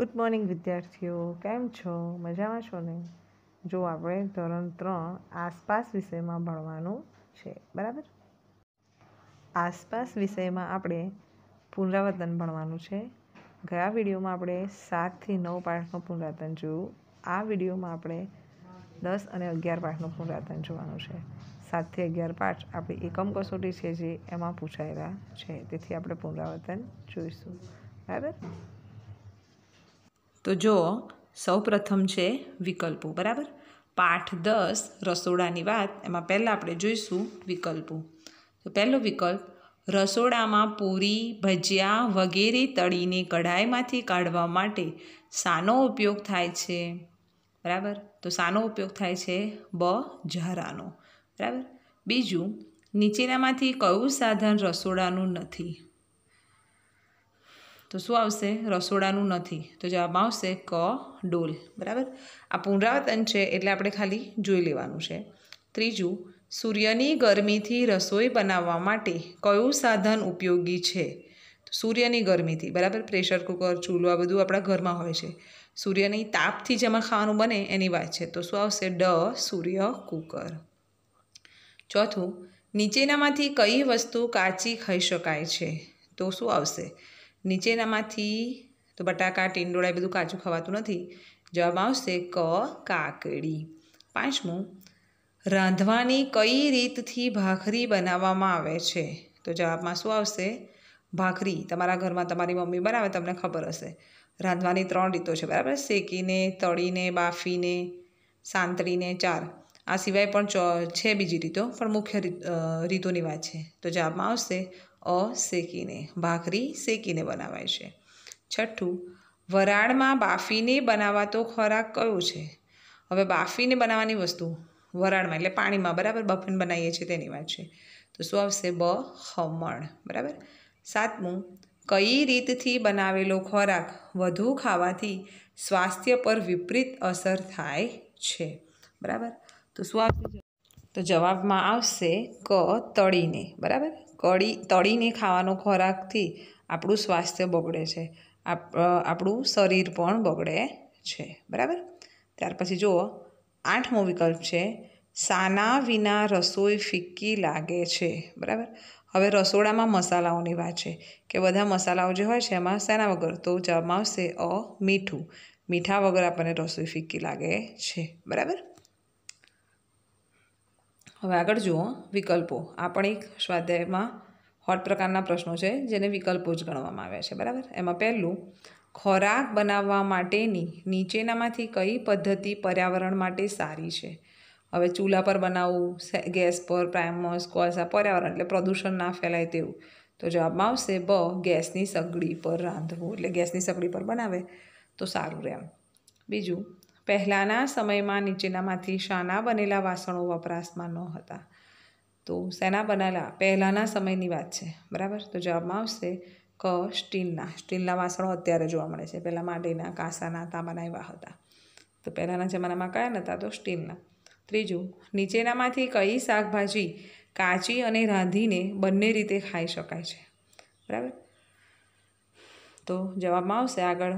good morning વિદ્યાર્થીઓ કેમ છો મજામાં છો ને જો આપણે ધોરણ ત્રણ આસપાસ વિષયમાં ભણવાનું છે બરાબર આસપાસ વિષયમાં આપણે પુનરાવર્તન ભણવાનું છે ગયા વિડીયોમાં આપણે સાતથી નવ પાઠનું પુનરાવર્તન જોયું આ વિડીયોમાં આપણે દસ અને અગિયાર પાઠનું પુનરાવર્તન જોવાનું છે સાતથી અગિયાર પાઠ આપણી એકમ કસોટી છે જે એમાં પૂછાયેલા છે તેથી આપણે પુનરાવર્તન જોઈશું બરાબર તો જો સૌપ્રથમ છે વિકલ્પો બરાબર પાઠ દસ રસોડાની વાત એમાં પહેલાં આપણે જોઈશું વિકલ્પો તો પહેલો વિકલ્પ રસોડામાં પૂરી ભજીયા વગેરે તળીને કઢાઈમાંથી કાઢવા માટે સાનો ઉપયોગ થાય છે બરાબર તો સાનો ઉપયોગ થાય છે બ ઝારાનો બરાબર બીજું નીચેનામાંથી કયું સાધન રસોડાનું નથી તો શું આવશે રસોડાનું નથી તો જવાબ આવશે ક ડોલ બરાબર આ પુનરાવર્તન છે એટલે આપણે ખાલી જોઈ લેવાનું છે ત્રીજું સૂર્યની ગરમીથી રસોઈ બનાવવા માટે કયું સાધન ઉપયોગી છે સૂર્યની ગરમીથી બરાબર પ્રેશર કુકર ચૂલો આ બધું આપણા ઘરમાં હોય છે સૂર્યની તાપથી જેમાં ખાવાનું બને એની વાત છે તો શું આવશે ડ સૂર્ય કુકર ચોથું નીચેનામાંથી કઈ વસ્તુ કાચી ખાઈ શકાય છે તો શું આવશે નીચેનામાંથી તો બટાકા ટીંડોળા એ બધું કાચું ખવાતું નથી જવાબ આવશે ક કાકડી પાંચમું રાંધવાની કઈ રીતથી ભાખરી બનાવવામાં આવે છે તો જવાબમાં શું આવશે ભાખરી તમારા ઘરમાં તમારી મમ્મી બનાવે તમને ખબર હશે રાંધવાની ત્રણ રીતો છે બરાબર શેકીને તળીને બાફીને સાંતળીને ચાર આ સિવાય પણ ચો છે બીજી રીતો પણ મુખ્ય રીતોની વાત છે તો જવાબમાં આવશે અ શેકીને ભાખરી શેકીને બનાવાય છે છઠ્ઠું વરાળમાં બાફીને બનાવાતો ખોરાક કયો છે હવે બાફીને બનાવવાની વસ્તુ વરાળમાં એટલે પાણીમાં બરાબર બફન બનાવીએ છીએ તેની વાત છે તો શું આવશે બ ખમણ બરાબર સાતમું કઈ રીતથી બનાવેલો ખોરાક વધુ ખાવાથી સ્વાસ્થ્ય પર વિપરીત અસર થાય છે બરાબર તો શું આવશે તો જવાબમાં આવશે ક તળીને બરાબર કળી તળીને ખાવાનો ખોરાકથી આપણું સ્વાસ્થ્ય બગડે છે આપણું શરીર પણ બગડે છે બરાબર ત્યાર પછી જુઓ આઠમો વિકલ્પ છે સાના વિના રસોઈ ફિક્કી લાગે છે બરાબર હવે રસોડામાં મસાલાઓની વાત છે કે બધા મસાલાઓ જે હોય છે એમાં સેના વગર તો જવાબ આવશે અ મીઠું મીઠા વગર આપણને રસોઈ ફિક્કી લાગે છે બરાબર હવે આગળ જુઓ વિકલ્પો આ પણ એક સ્વાધ્યાયમાં હોટ પ્રકારના પ્રશ્નો છે જેને વિકલ્પો જ ગણવામાં આવ્યા છે બરાબર એમાં પહેલું ખોરાક બનાવવા માટેની નીચેનામાંથી કઈ પદ્ધતિ પર્યાવરણ માટે સારી છે હવે ચૂલા પર બનાવવું ગેસ પર પ્રાઇમસ કોલસા પર્યાવરણ એટલે પ્રદૂષણ ના ફેલાય તેવું તો જવાબમાં આવશે બ ગેસની સગડી પર રાંધવું એટલે ગેસની સગડી પર બનાવે તો સારું રહે એમ બીજું પહેલાંના સમયમાં નીચેનામાંથી શાના બનેલા વાસણો વપરાશમાં ન હતા તો શેના બનેલા પહેલાંના સમયની વાત છે બરાબર તો જવાબમાં આવશે ક સ્ટીલના સ્ટીલના વાસણો અત્યારે જોવા મળે છે પહેલાં માટીના કાંસાના તાંબાના એવા હતા તો પહેલાંના જમાનામાં કયા નહોતા તો સ્ટીલના ત્રીજું નીચેનામાંથી કઈ શાકભાજી કાચી અને રાંધીને બંને રીતે ખાઈ શકાય છે બરાબર તો જવાબમાં આવશે આગળ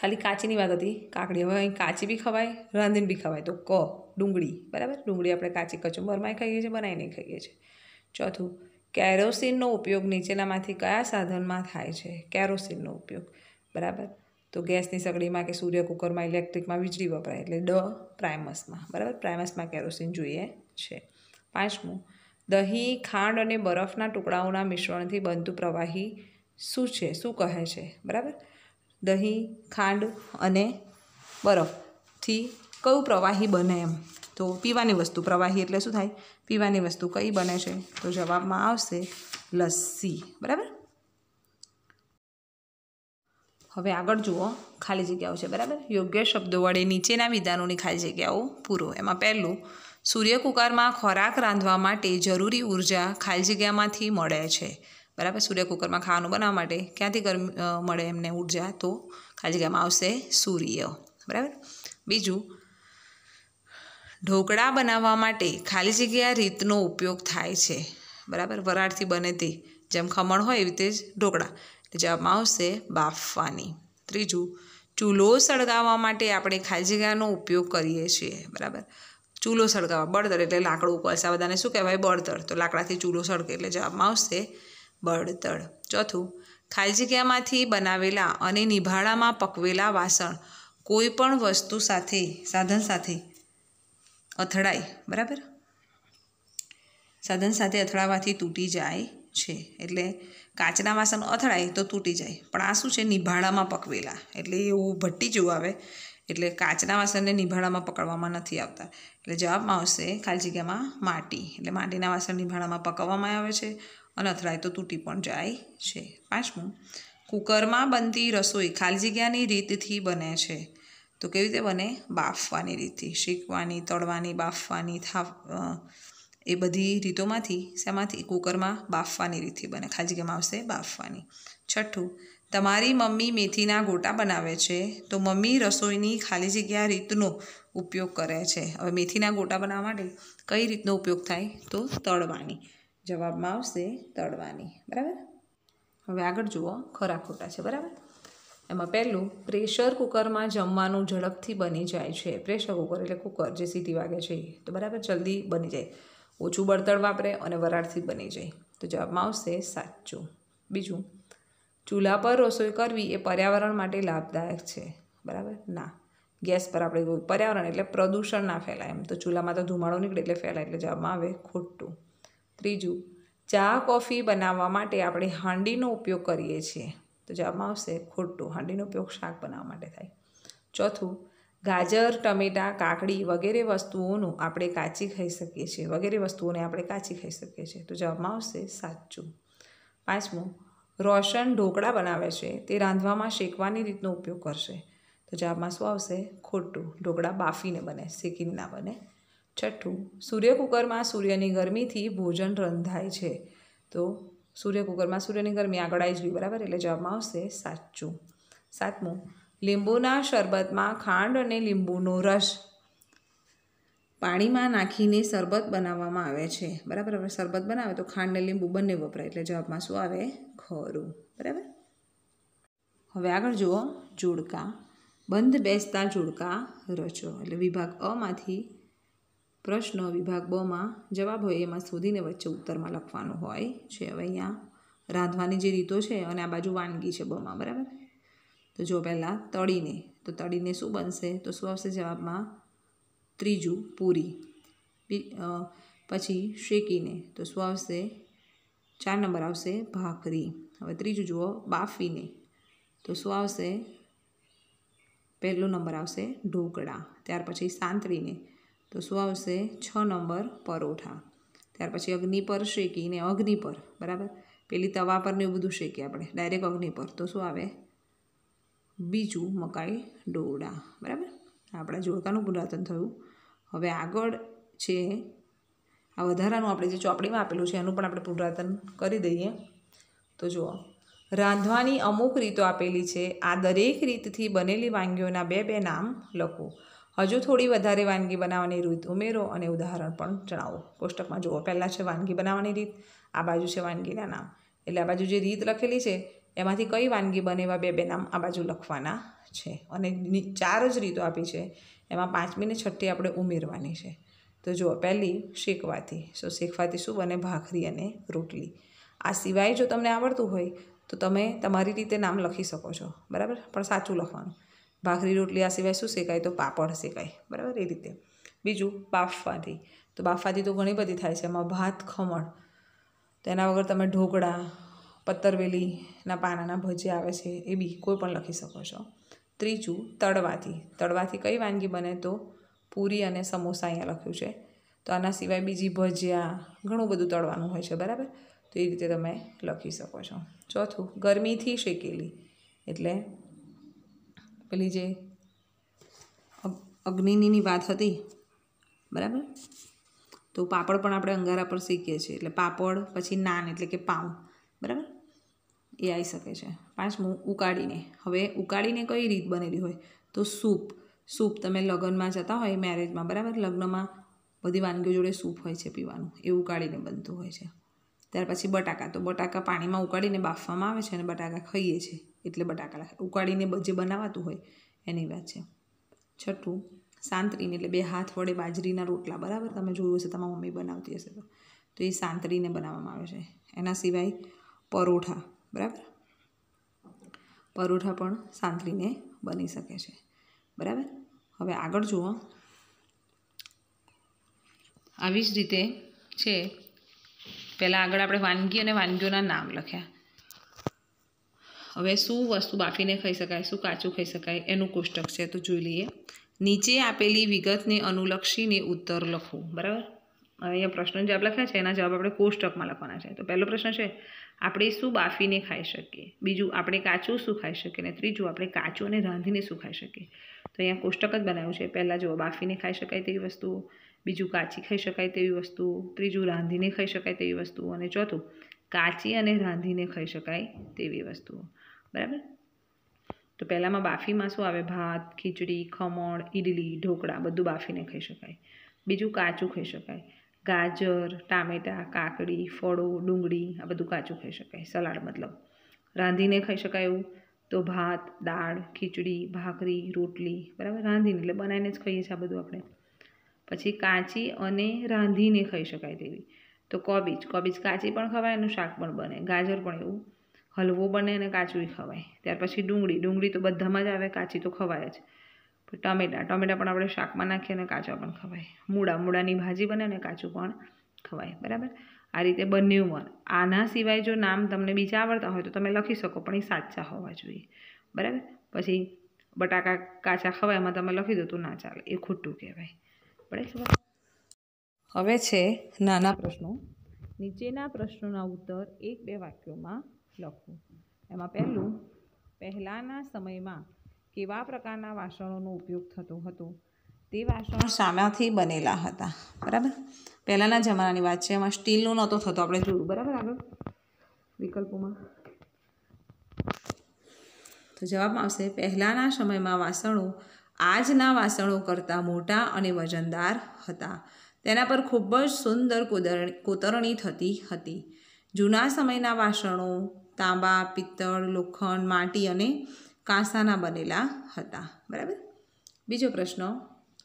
ખાલી કાચીની વાત હતી કાકડી હવે અહીં કાચી બી ખવાય રાંધીને બી ખવાય તો ક ડુંગળી બરાબર ડુંગળી આપણે કાચી કચુંબરમાંય ખાઈએ છીએ બનાવીને ખાઈએ છીએ ચોથું કેરોસીનનો ઉપયોગ નીચેનામાંથી કયા સાધનમાં થાય છે કેરોસીનનો ઉપયોગ બરાબર તો ગેસની સગડીમાં કે સૂર્ય કુકરમાં ઇલેક્ટ્રિકમાં વીજળી વપરાય એટલે ડ પ્રાઇમસમાં બરાબર પ્રાઇમસમાં કેરોસીન જોઈએ છે પાંચમું દહીં ખાંડ અને બરફના ટુકડાઓના મિશ્રણથી બનતું પ્રવાહી શું છે શું કહે છે બરાબર દહીં ખાંડ અને બરફથી કયું પ્રવાહી બને એમ તો પીવાની વસ્તુ પ્રવાહી એટલે શું થાય પીવાની વસ્તુ કઈ બને છે તો જવાબમાં આવશે લસ્સી બરાબર હવે આગળ જુઓ ખાલી જગ્યાઓ છે બરાબર યોગ્ય શબ્દો વડે નીચેના વિધાનોની ખાલી જગ્યાઓ પૂરો એમાં પહેલું સૂર્યકુકારમાં ખોરાક રાંધવા માટે જરૂરી ઉર્જા ખાલી જગ્યામાંથી મળે છે બરાબર સૂર્ય કુકરમાં ખાવાનું બનાવવા માટે ક્યાંથી ગરમી મળે એમને ઉર્જા તો ખાલી જગ્યામાં આવશે સૂર્ય બરાબર બીજું ઢોકળા બનાવવા માટે ખાલી જગ્યા રીતનો ઉપયોગ થાય છે બરાબર વરાળથી બને તે જેમ ખમણ હોય એવી રીતે જ ઢોકળા એટલે જવાબમાં આવશે બાફવાની ત્રીજું ચૂલો સળગાવવા માટે આપણે ખાલી જગ્યાનો ઉપયોગ કરીએ છીએ બરાબર ચૂલો સળગાવવા બળતર એટલે લાકડું ઉપર બધાને શું કહેવાય બળતર તો લાકડાથી ચૂલો સળગે એટલે જવાબમાં આવશે બળતળ ચોથું ખાલી જગ્યામાંથી બનાવેલા અને નિભાળામાં પકવેલા વાસણ કોઈ પણ વસ્તુ સાથે સાધન સાથે અથડાય બરાબર સાધન સાથે અથડાવાથી તૂટી જાય છે એટલે કાચના વાસણ અથડાય તો તૂટી જાય પણ આ શું છે નિભાળામાં પકવેલા એટલે એવું ભટ્ટી જેવું આવે એટલે કાચના વાસણને નિભાળામાં પકડવામાં નથી આવતા એટલે જવાબમાં આવશે ખાલી જગ્યામાં માટી એટલે માટીના વાસણ નિભાળામાં પકવવામાં આવે છે અથડાય તો તૂટી પણ જાય છે પાંચમું કુકરમાં બનતી રસોઈ ખાલી જગ્યાની રીતથી બને છે તો કેવી રીતે બને બાફવાની રીતથી શીખવાની તળવાની બાફવાની થા એ બધી રીતોમાંથી શેમાંથી કુકરમાં બાફવાની રીતથી બને ખાલી જગ્યામાં આવશે બાફવાની છઠ્ઠું તમારી મમ્મી મેથીના ગોટા બનાવે છે તો મમ્મી રસોઈની ખાલી જગ્યા રીતનો ઉપયોગ કરે છે હવે મેથીના ગોટા બનાવવા માટે કઈ રીતનો ઉપયોગ થાય તો તળવાની જવાબમાં આવશે તળવાની બરાબર હવે આગળ જુઓ ખરા ખોટા છે બરાબર એમાં પહેલું પ્રેશર કુકરમાં જમવાનું ઝડપથી બની જાય છે પ્રેશર કુકર એટલે કુકર જે સીધી વાગે છે તો બરાબર જલ્દી બની જાય ઓછું બળતણ વાપરે અને વરાળથી બની જાય તો જવાબમાં આવશે સાચું બીજું ચૂલા પર રસોઈ કરવી એ પર્યાવરણ માટે લાભદાયક છે બરાબર ના ગેસ પર આપણે પર્યાવરણ એટલે પ્રદૂષણ ના ફેલાય એમ તો ચૂલામાં તો ધુમાડો નીકળે એટલે ફેલાય એટલે જવાબમાં આવે ખોટું ત્રીજું ચા કોફી બનાવવા માટે આપણે હાંડીનો ઉપયોગ કરીએ છીએ તો જવાબમાં આવશે ખોટું હાંડીનો ઉપયોગ શાક બનાવવા માટે થાય ચોથું ગાજર ટમેટાં કાકડી વગેરે વસ્તુઓનું આપણે કાચી ખાઈ શકીએ છીએ વગેરે વસ્તુઓને આપણે કાચી ખાઈ શકીએ છીએ તો જવાબમાં આવશે સાચું પાંચમું રોશન ઢોકળા બનાવે છે તે રાંધવામાં શેકવાની રીતનો ઉપયોગ કરશે તો જવાબમાં શું આવશે ખોટું ઢોકળા બાફીને બને શેકીને ના બને છઠ્ઠું સૂર્ય કુકરમાં સૂર્યની ગરમીથી ભોજન રંધાય છે તો સૂર્ય કુકરમાં સૂર્યની ગરમી આગળ આવી જવી બરાબર એટલે જવાબમાં આવશે સાચું સાતમું લીંબુના શરબતમાં ખાંડ અને લીંબુનો રસ પાણીમાં નાખીને શરબત બનાવવામાં આવે છે બરાબર હવે શરબત બનાવે તો ખાંડ ને લીંબુ બંને વપરાય એટલે જવાબમાં શું આવે ખરું બરાબર હવે આગળ જુઓ જોડકા બંધ બેસતા જોડકા રચો એટલે વિભાગ અમાંથી પ્રશ્ન વિભાગ બમાં જવાબ હોય એમાં શોધીને વચ્ચે ઉત્તરમાં લખવાનો હોય છે હવે અહીંયા રાંધવાની જે રીતો છે અને આ બાજુ વાનગી છે બમાં બરાબર તો જો પહેલાં તળીને તો તળીને શું બનશે તો શું આવશે જવાબમાં ત્રીજું પૂરી પછી શેકીને તો શું આવશે ચાર નંબર આવશે ભાખરી હવે ત્રીજું જુઓ બાફીને તો શું આવશે પહેલો નંબર આવશે ઢોકળા ત્યાર પછી સાંતળીને તો શું આવશે છ નંબર પરોઠા ત્યાર પછી અગ્નિ પર શેકીને અગ્નિ પર બરાબર પેલી તવા પર ને એવું બધું શેકીએ આપણે ડાયરેક્ટ અગ્નિ પર તો શું આવે બીજું મકાઈ ડોડા બરાબર આપણા જોડકાનું પુરાતન થયું હવે આગળ છે આ વધારાનું આપણે જે ચોપડીમાં આપેલું છે એનું પણ આપણે પુરાતન કરી દઈએ તો જુઓ રાંધવાની અમુક રીતો આપેલી છે આ દરેક રીતથી બનેલી વાનગીઓના બે બે નામ લખો હજુ થોડી વધારે વાનગી બનાવવાની રીત ઉમેરો અને ઉદાહરણ પણ જણાવો કોષ્ટકમાં જુઓ પહેલાં છે વાનગી બનાવવાની રીત આ બાજુ છે વાનગીના નામ એટલે આ બાજુ જે રીત લખેલી છે એમાંથી કઈ વાનગી બને એવા બે બે નામ આ બાજુ લખવાના છે અને ચાર જ રીતો આપી છે એમાં પાંચમીને છઠ્ઠી આપણે ઉમેરવાની છે તો જુઓ પહેલી શેકવાથી સો શેકવાથી શું બને ભાખરી અને રોટલી આ સિવાય જો તમને આવડતું હોય તો તમે તમારી રીતે નામ લખી શકો છો બરાબર પણ સાચું લખવાનું ભાખરી રોટલી આ સિવાય શું શેકાય તો પાપડ શેકાય બરાબર એ રીતે બીજું બાફવાથી તો બાફવાથી તો ઘણી બધી થાય છે એમાં ભાત ખમણ તેના વગર તમે ઢોકળા પતરવેલીના પાનાના ભજીયા આવે છે એ બી કોઈ પણ લખી શકો છો ત્રીજું તળવાથી તળવાથી કઈ વાનગી બને તો પૂરી અને સમોસા અહીંયા લખ્યું છે તો આના સિવાય બીજી ભજીયા ઘણું બધું તળવાનું હોય છે બરાબર તો એ રીતે તમે લખી શકો છો ચોથું ગરમીથી શેકેલી એટલે પેલી જે અગ્નિની વાત હતી બરાબર તો પાપડ પણ આપણે અંગારા પર શીખીએ છીએ એટલે પાપડ પછી નાન એટલે કે પાઉં બરાબર એ આવી શકે છે પાંચમું ઉકાળીને હવે ઉકાળીને કઈ રીત બનેલી હોય તો સૂપ સૂપ તમે લગ્નમાં જતા હોય મેરેજમાં બરાબર લગ્નમાં બધી વાનગીઓ જોડે સૂપ હોય છે પીવાનું એ ઉકાળીને બનતું હોય છે ત્યાર પછી બટાકા તો બટાકા પાણીમાં ઉકાળીને બાફવામાં આવે છે અને બટાકા ખાઈએ છીએ એટલે બટાકા લખે ઉકાળીને જે બનાવાતું હોય એની વાત છે છઠ્ઠું સાંતરીને એટલે બે હાથ વડે બાજરીના રોટલા બરાબર તમે જોયું હશે તમારી મમ્મી બનાવતી હશે તો તો એ સાંતરીને બનાવવામાં આવે છે એના સિવાય પરોઠા બરાબર પરોઠા પણ સાંતરીને બની શકે છે બરાબર હવે આગળ જુઓ આવી જ રીતે છે પહેલાં આગળ આપણે વાનગી અને વાનગીઓના નામ લખ્યા હવે શું વસ્તુ બાફીને ખાઈ શકાય શું કાચું ખાઈ શકાય એનું કોષ્ટક છે તો જોઈ લઈએ નીચે આપેલી વિગતને અનુલક્ષીને ઉત્તર લખો બરાબર અહીંયા પ્રશ્ન જવાબ લખ્યા છે એના જવાબ આપણે કોષ્ટકમાં લખવાના છે તો પહેલો પ્રશ્ન છે આપણે શું બાફીને ખાઈ શકીએ બીજું આપણે કાચું શું ખાઈ શકીએ અને ત્રીજું આપણે કાચું અને રાંધીને શું ખાઈ શકીએ તો અહીંયા કોષ્ટક જ બનાવ્યું છે પહેલાં જુઓ બાફીને ખાઈ શકાય તેવી વસ્તુ બીજું કાચી ખાઈ શકાય તેવી વસ્તુ ત્રીજું રાંધીને ખાઈ શકાય તેવી વસ્તુઓ અને ચોથું કાચી અને રાંધીને ખાઈ શકાય તેવી વસ્તુઓ બરાબર તો પહેલાંમાં બાફીમાં શું આવે ભાત ખીચડી ખમણ ઈડલી ઢોકળા બધું બાફીને ખાઈ શકાય બીજું કાચું ખાઈ શકાય ગાજર ટામેટાં કાકડી ફળો ડુંગળી આ બધું કાચું ખાઈ શકાય સલાડ મતલબ રાંધીને ખાઈ શકાય એવું તો ભાત દાળ ખીચડી ભાખરી રોટલી બરાબર રાંધીને એટલે બનાવીને જ ખાઈએ છીએ આ બધું આપણે પછી કાચી અને રાંધીને ખાઈ શકાય તેવી તો કોબીજ કોબીજ કાચી પણ ખવાય એનું શાક પણ બને ગાજર પણ એવું હલવો બને અને કાચું ખવાય ત્યાર પછી ડુંગળી ડુંગળી તો બધામાં જ આવે કાચી તો ખવાય જ પણ ટામેટાં પણ આપણે શાકમાં નાખીએ અને કાચા પણ ખવાય મૂળા મૂળાની ભાજી બને અને કાચું પણ ખવાય બરાબર આ રીતે બંને ઉંમર આના સિવાય જો નામ તમને બીજા આવડતા હોય તો તમે લખી શકો પણ એ સાચા હોવા જોઈએ બરાબર પછી બટાકા કાચા ખવાય એમાં તમે લખી દો તો ના ચાલે એ ખોટું કહેવાય બરાબર હવે છે નાના પ્રશ્નો નીચેના પ્રશ્નોના ઉત્તર એક બે વાક્યોમાં લખવું એમાં પહેલું પહેલાંના સમયમાં કેવા પ્રકારના વાસણોનો ઉપયોગ થતો હતો તે વાસણો શાનાથી બનેલા હતા બરાબર પહેલાંના જમાનાની વાત છે એમાં સ્ટીલનો નહોતો થતો આપણે જોયું બરાબર આગળ વિકલ્પોમાં તો જવાબમાં આવશે પહેલાંના સમયમાં વાસણો આજના વાસણો કરતાં મોટા અને વજનદાર હતા તેના પર ખૂબ જ સુંદર કોતરણી થતી હતી જૂના સમયના વાસણો તાંબા પિત્તળ લોખંડ માટી અને કાંસાના બનેલા હતા બરાબર બીજો પ્રશ્ન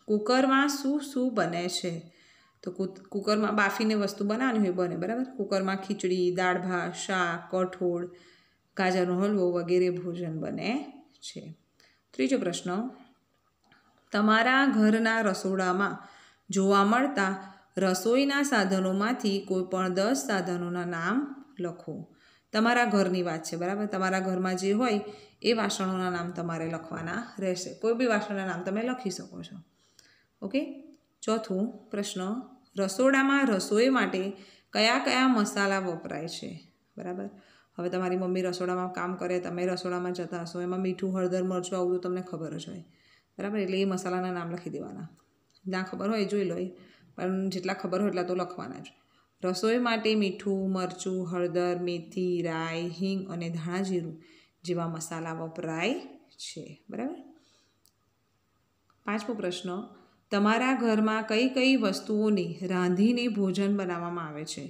કુકરમાં શું શું બને છે તો કુકરમાં બાફીને વસ્તુ બનાવવાની હોય બને બરાબર કુકરમાં ખીચડી દાળ ભાત શાક કઠોળ ગાજરનો હલવો વગેરે ભોજન બને છે ત્રીજો પ્રશ્ન તમારા ઘરના રસોડામાં જોવા મળતા રસોઈના સાધનોમાંથી કોઈપણ દસ સાધનોના નામ લખો તમારા ઘરની વાત છે બરાબર તમારા ઘરમાં જે હોય એ વાસણોના નામ તમારે લખવાના રહેશે કોઈ બી વાસણના નામ તમે લખી શકો છો ઓકે ચોથું પ્રશ્ન રસોડામાં રસોઈ માટે કયા કયા મસાલા વપરાય છે બરાબર હવે તમારી મમ્મી રસોડામાં કામ કરે તમે રસોડામાં જતા હશો એમાં મીઠું હળદર મરચું આવું તો તમને ખબર જ હોય બરાબર એટલે એ મસાલાના નામ લખી દેવાના ના ખબર હોય જોઈ લો પણ જેટલા ખબર હોય એટલા તો લખવાના જ હોય રસોઈ માટે મીઠું મરચું હળદર મેથી રાઈ હિંગ અને ધાણાજીરું જેવા મસાલા વપરાય છે બરાબર પાંચમો પ્રશ્ન તમારા ઘરમાં કઈ કઈ વસ્તુઓની રાંધીને ભોજન બનાવવામાં આવે છે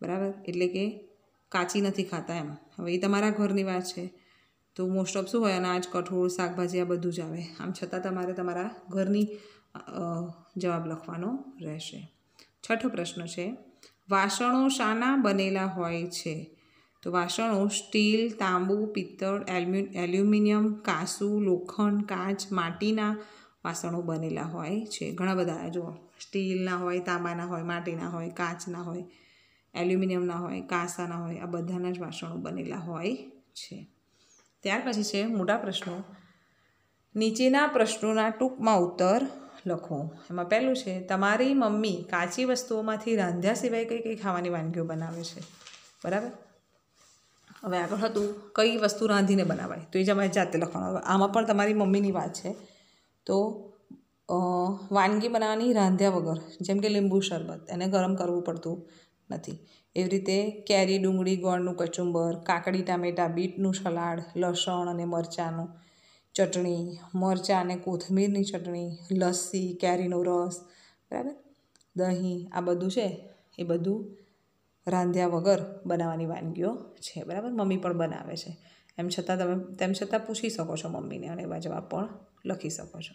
બરાબર એટલે કે કાચી નથી ખાતા એમ હવે એ તમારા ઘરની વાત છે તો મોસ્ટ ઓફ શું હોય અનાજ કઠોળ શાકભાજી આ બધું જ આવે આમ છતાં તમારે તમારા ઘરની જવાબ લખવાનો રહેશે છઠ્ઠો પ્રશ્ન છે વાસણો શાના બનેલા હોય છે તો વાસણો સ્ટીલ તાંબુ પિત્તળ એલ્યુ એલ્યુમિનિયમ કાંસુ લોખંડ કાચ માટીના વાસણો બનેલા હોય છે ઘણા બધા જુઓ સ્ટીલના હોય તાંબાના હોય માટીના હોય કાચના હોય એલ્યુમિનિયમના હોય કાંસાના હોય આ બધાના જ વાસણો બનેલા હોય છે ત્યાર પછી છે મોટા પ્રશ્નો નીચેના પ્રશ્નોના ટૂંકમાં ઉત્તર લખો એમાં પહેલું છે તમારી મમ્મી કાચી વસ્તુઓમાંથી રાંધ્યા સિવાય કઈ કઈ ખાવાની વાનગીઓ બનાવે છે બરાબર હવે આગળ હતું કઈ વસ્તુ રાંધીને બનાવાય તો એ તમારે જાતે લખવાનું હવે આમાં પણ તમારી મમ્મીની વાત છે તો વાનગી બનાવવાની રાંધ્યા વગર જેમ કે લીંબુ શરબત એને ગરમ કરવું પડતું નથી એવી રીતે કેરી ડુંગળી ગોળનું કચુંબર કાકડી ટામેટાં બીટનું સલાડ લસણ અને મરચાંનું ચટણી મરચાં અને કોથમીરની ચટણી લસ્સી કેરીનો રસ બરાબર દહીં આ બધું છે એ બધું રાંધ્યા વગર બનાવવાની વાનગીઓ છે બરાબર મમ્મી પણ બનાવે છે એમ છતાં તમે તેમ છતાં પૂછી શકો છો મમ્મીને અને એવા જવાબ પણ લખી શકો છો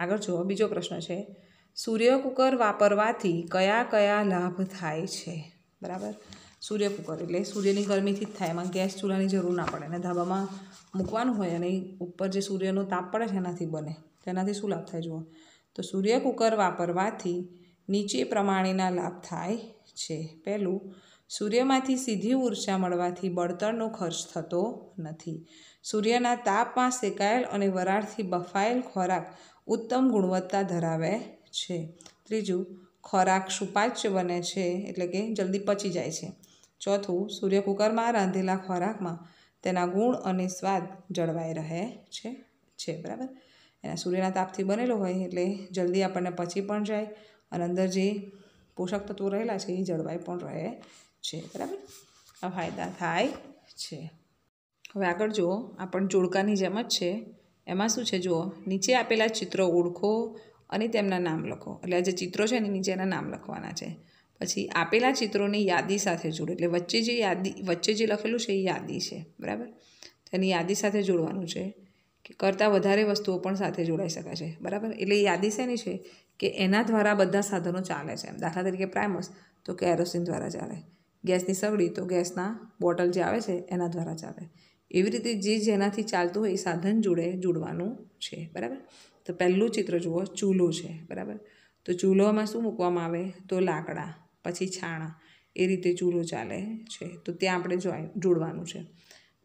આગળ જુઓ બીજો પ્રશ્ન છે સૂર્ય કુકર વાપરવાથી કયા કયા લાભ થાય છે બરાબર સૂર્ય કુકર એટલે સૂર્યની ગરમીથી જ થાય એમાં ગેસ ચૂલાની જરૂર ના પડે અને ધાબામાં મૂકવાનું હોય અને ઉપર જે સૂર્યનો તાપ પડે છે એનાથી બને તેનાથી શું લાભ થાય જુઓ તો સૂર્ય કુકર વાપરવાથી નીચે પ્રમાણેના લાભ થાય છે પહેલું સૂર્યમાંથી સીધી ઉર્જા મળવાથી બળતણનો ખર્ચ થતો નથી સૂર્યના તાપમાં શેકાયેલ અને વરાળથી બફાયેલ ખોરાક ઉત્તમ ગુણવત્તા ધરાવે છે ત્રીજું ખોરાક સુપાચ્ય બને છે એટલે કે જલ્દી પચી જાય છે ચોથું સૂર્ય કુકરમાં રાંધેલા ખોરાકમાં તેના ગુણ અને સ્વાદ જળવાઈ રહે છે છે બરાબર એના સૂર્યના તાપથી બનેલો હોય એટલે જલ્દી આપણને પચી પણ જાય અને અંદર જે પોષક તત્વો રહેલા છે એ જળવાઈ પણ રહે છે બરાબર આ ફાયદા થાય છે હવે આગળ જુઓ આ જોડકાની જેમ જ છે એમાં શું છે જુઓ નીચે આપેલા ચિત્રો ઓળખો અને તેમના નામ લખો એટલે આ જે ચિત્રો છે એની નીચે એના નામ લખવાના છે પછી આપેલા ચિત્રોની યાદી સાથે જોડો એટલે વચ્ચે જે યાદી વચ્ચે જે લખેલું છે એ યાદી છે બરાબર તેની યાદી સાથે જોડવાનું છે કે કરતાં વધારે વસ્તુઓ પણ સાથે જોડાઈ શકે છે બરાબર એટલે યાદી શેની છે કે એના દ્વારા બધા સાધનો ચાલે છે એમ દાખલા તરીકે પ્રાઇમસ તો કેરોસીન દ્વારા ચાલે ગેસની સગડી તો ગેસના બોટલ જે આવે છે એના દ્વારા ચાલે એવી રીતે જે જેનાથી ચાલતું હોય એ સાધન જોડે જોડવાનું છે બરાબર તો પહેલું ચિત્ર જુઓ ચૂલો છે બરાબર તો ચૂલોમાં શું મૂકવામાં આવે તો લાકડા પછી છાણા એ રીતે ચૂલો ચાલે છે તો ત્યાં આપણે જોઈ જોડવાનું છે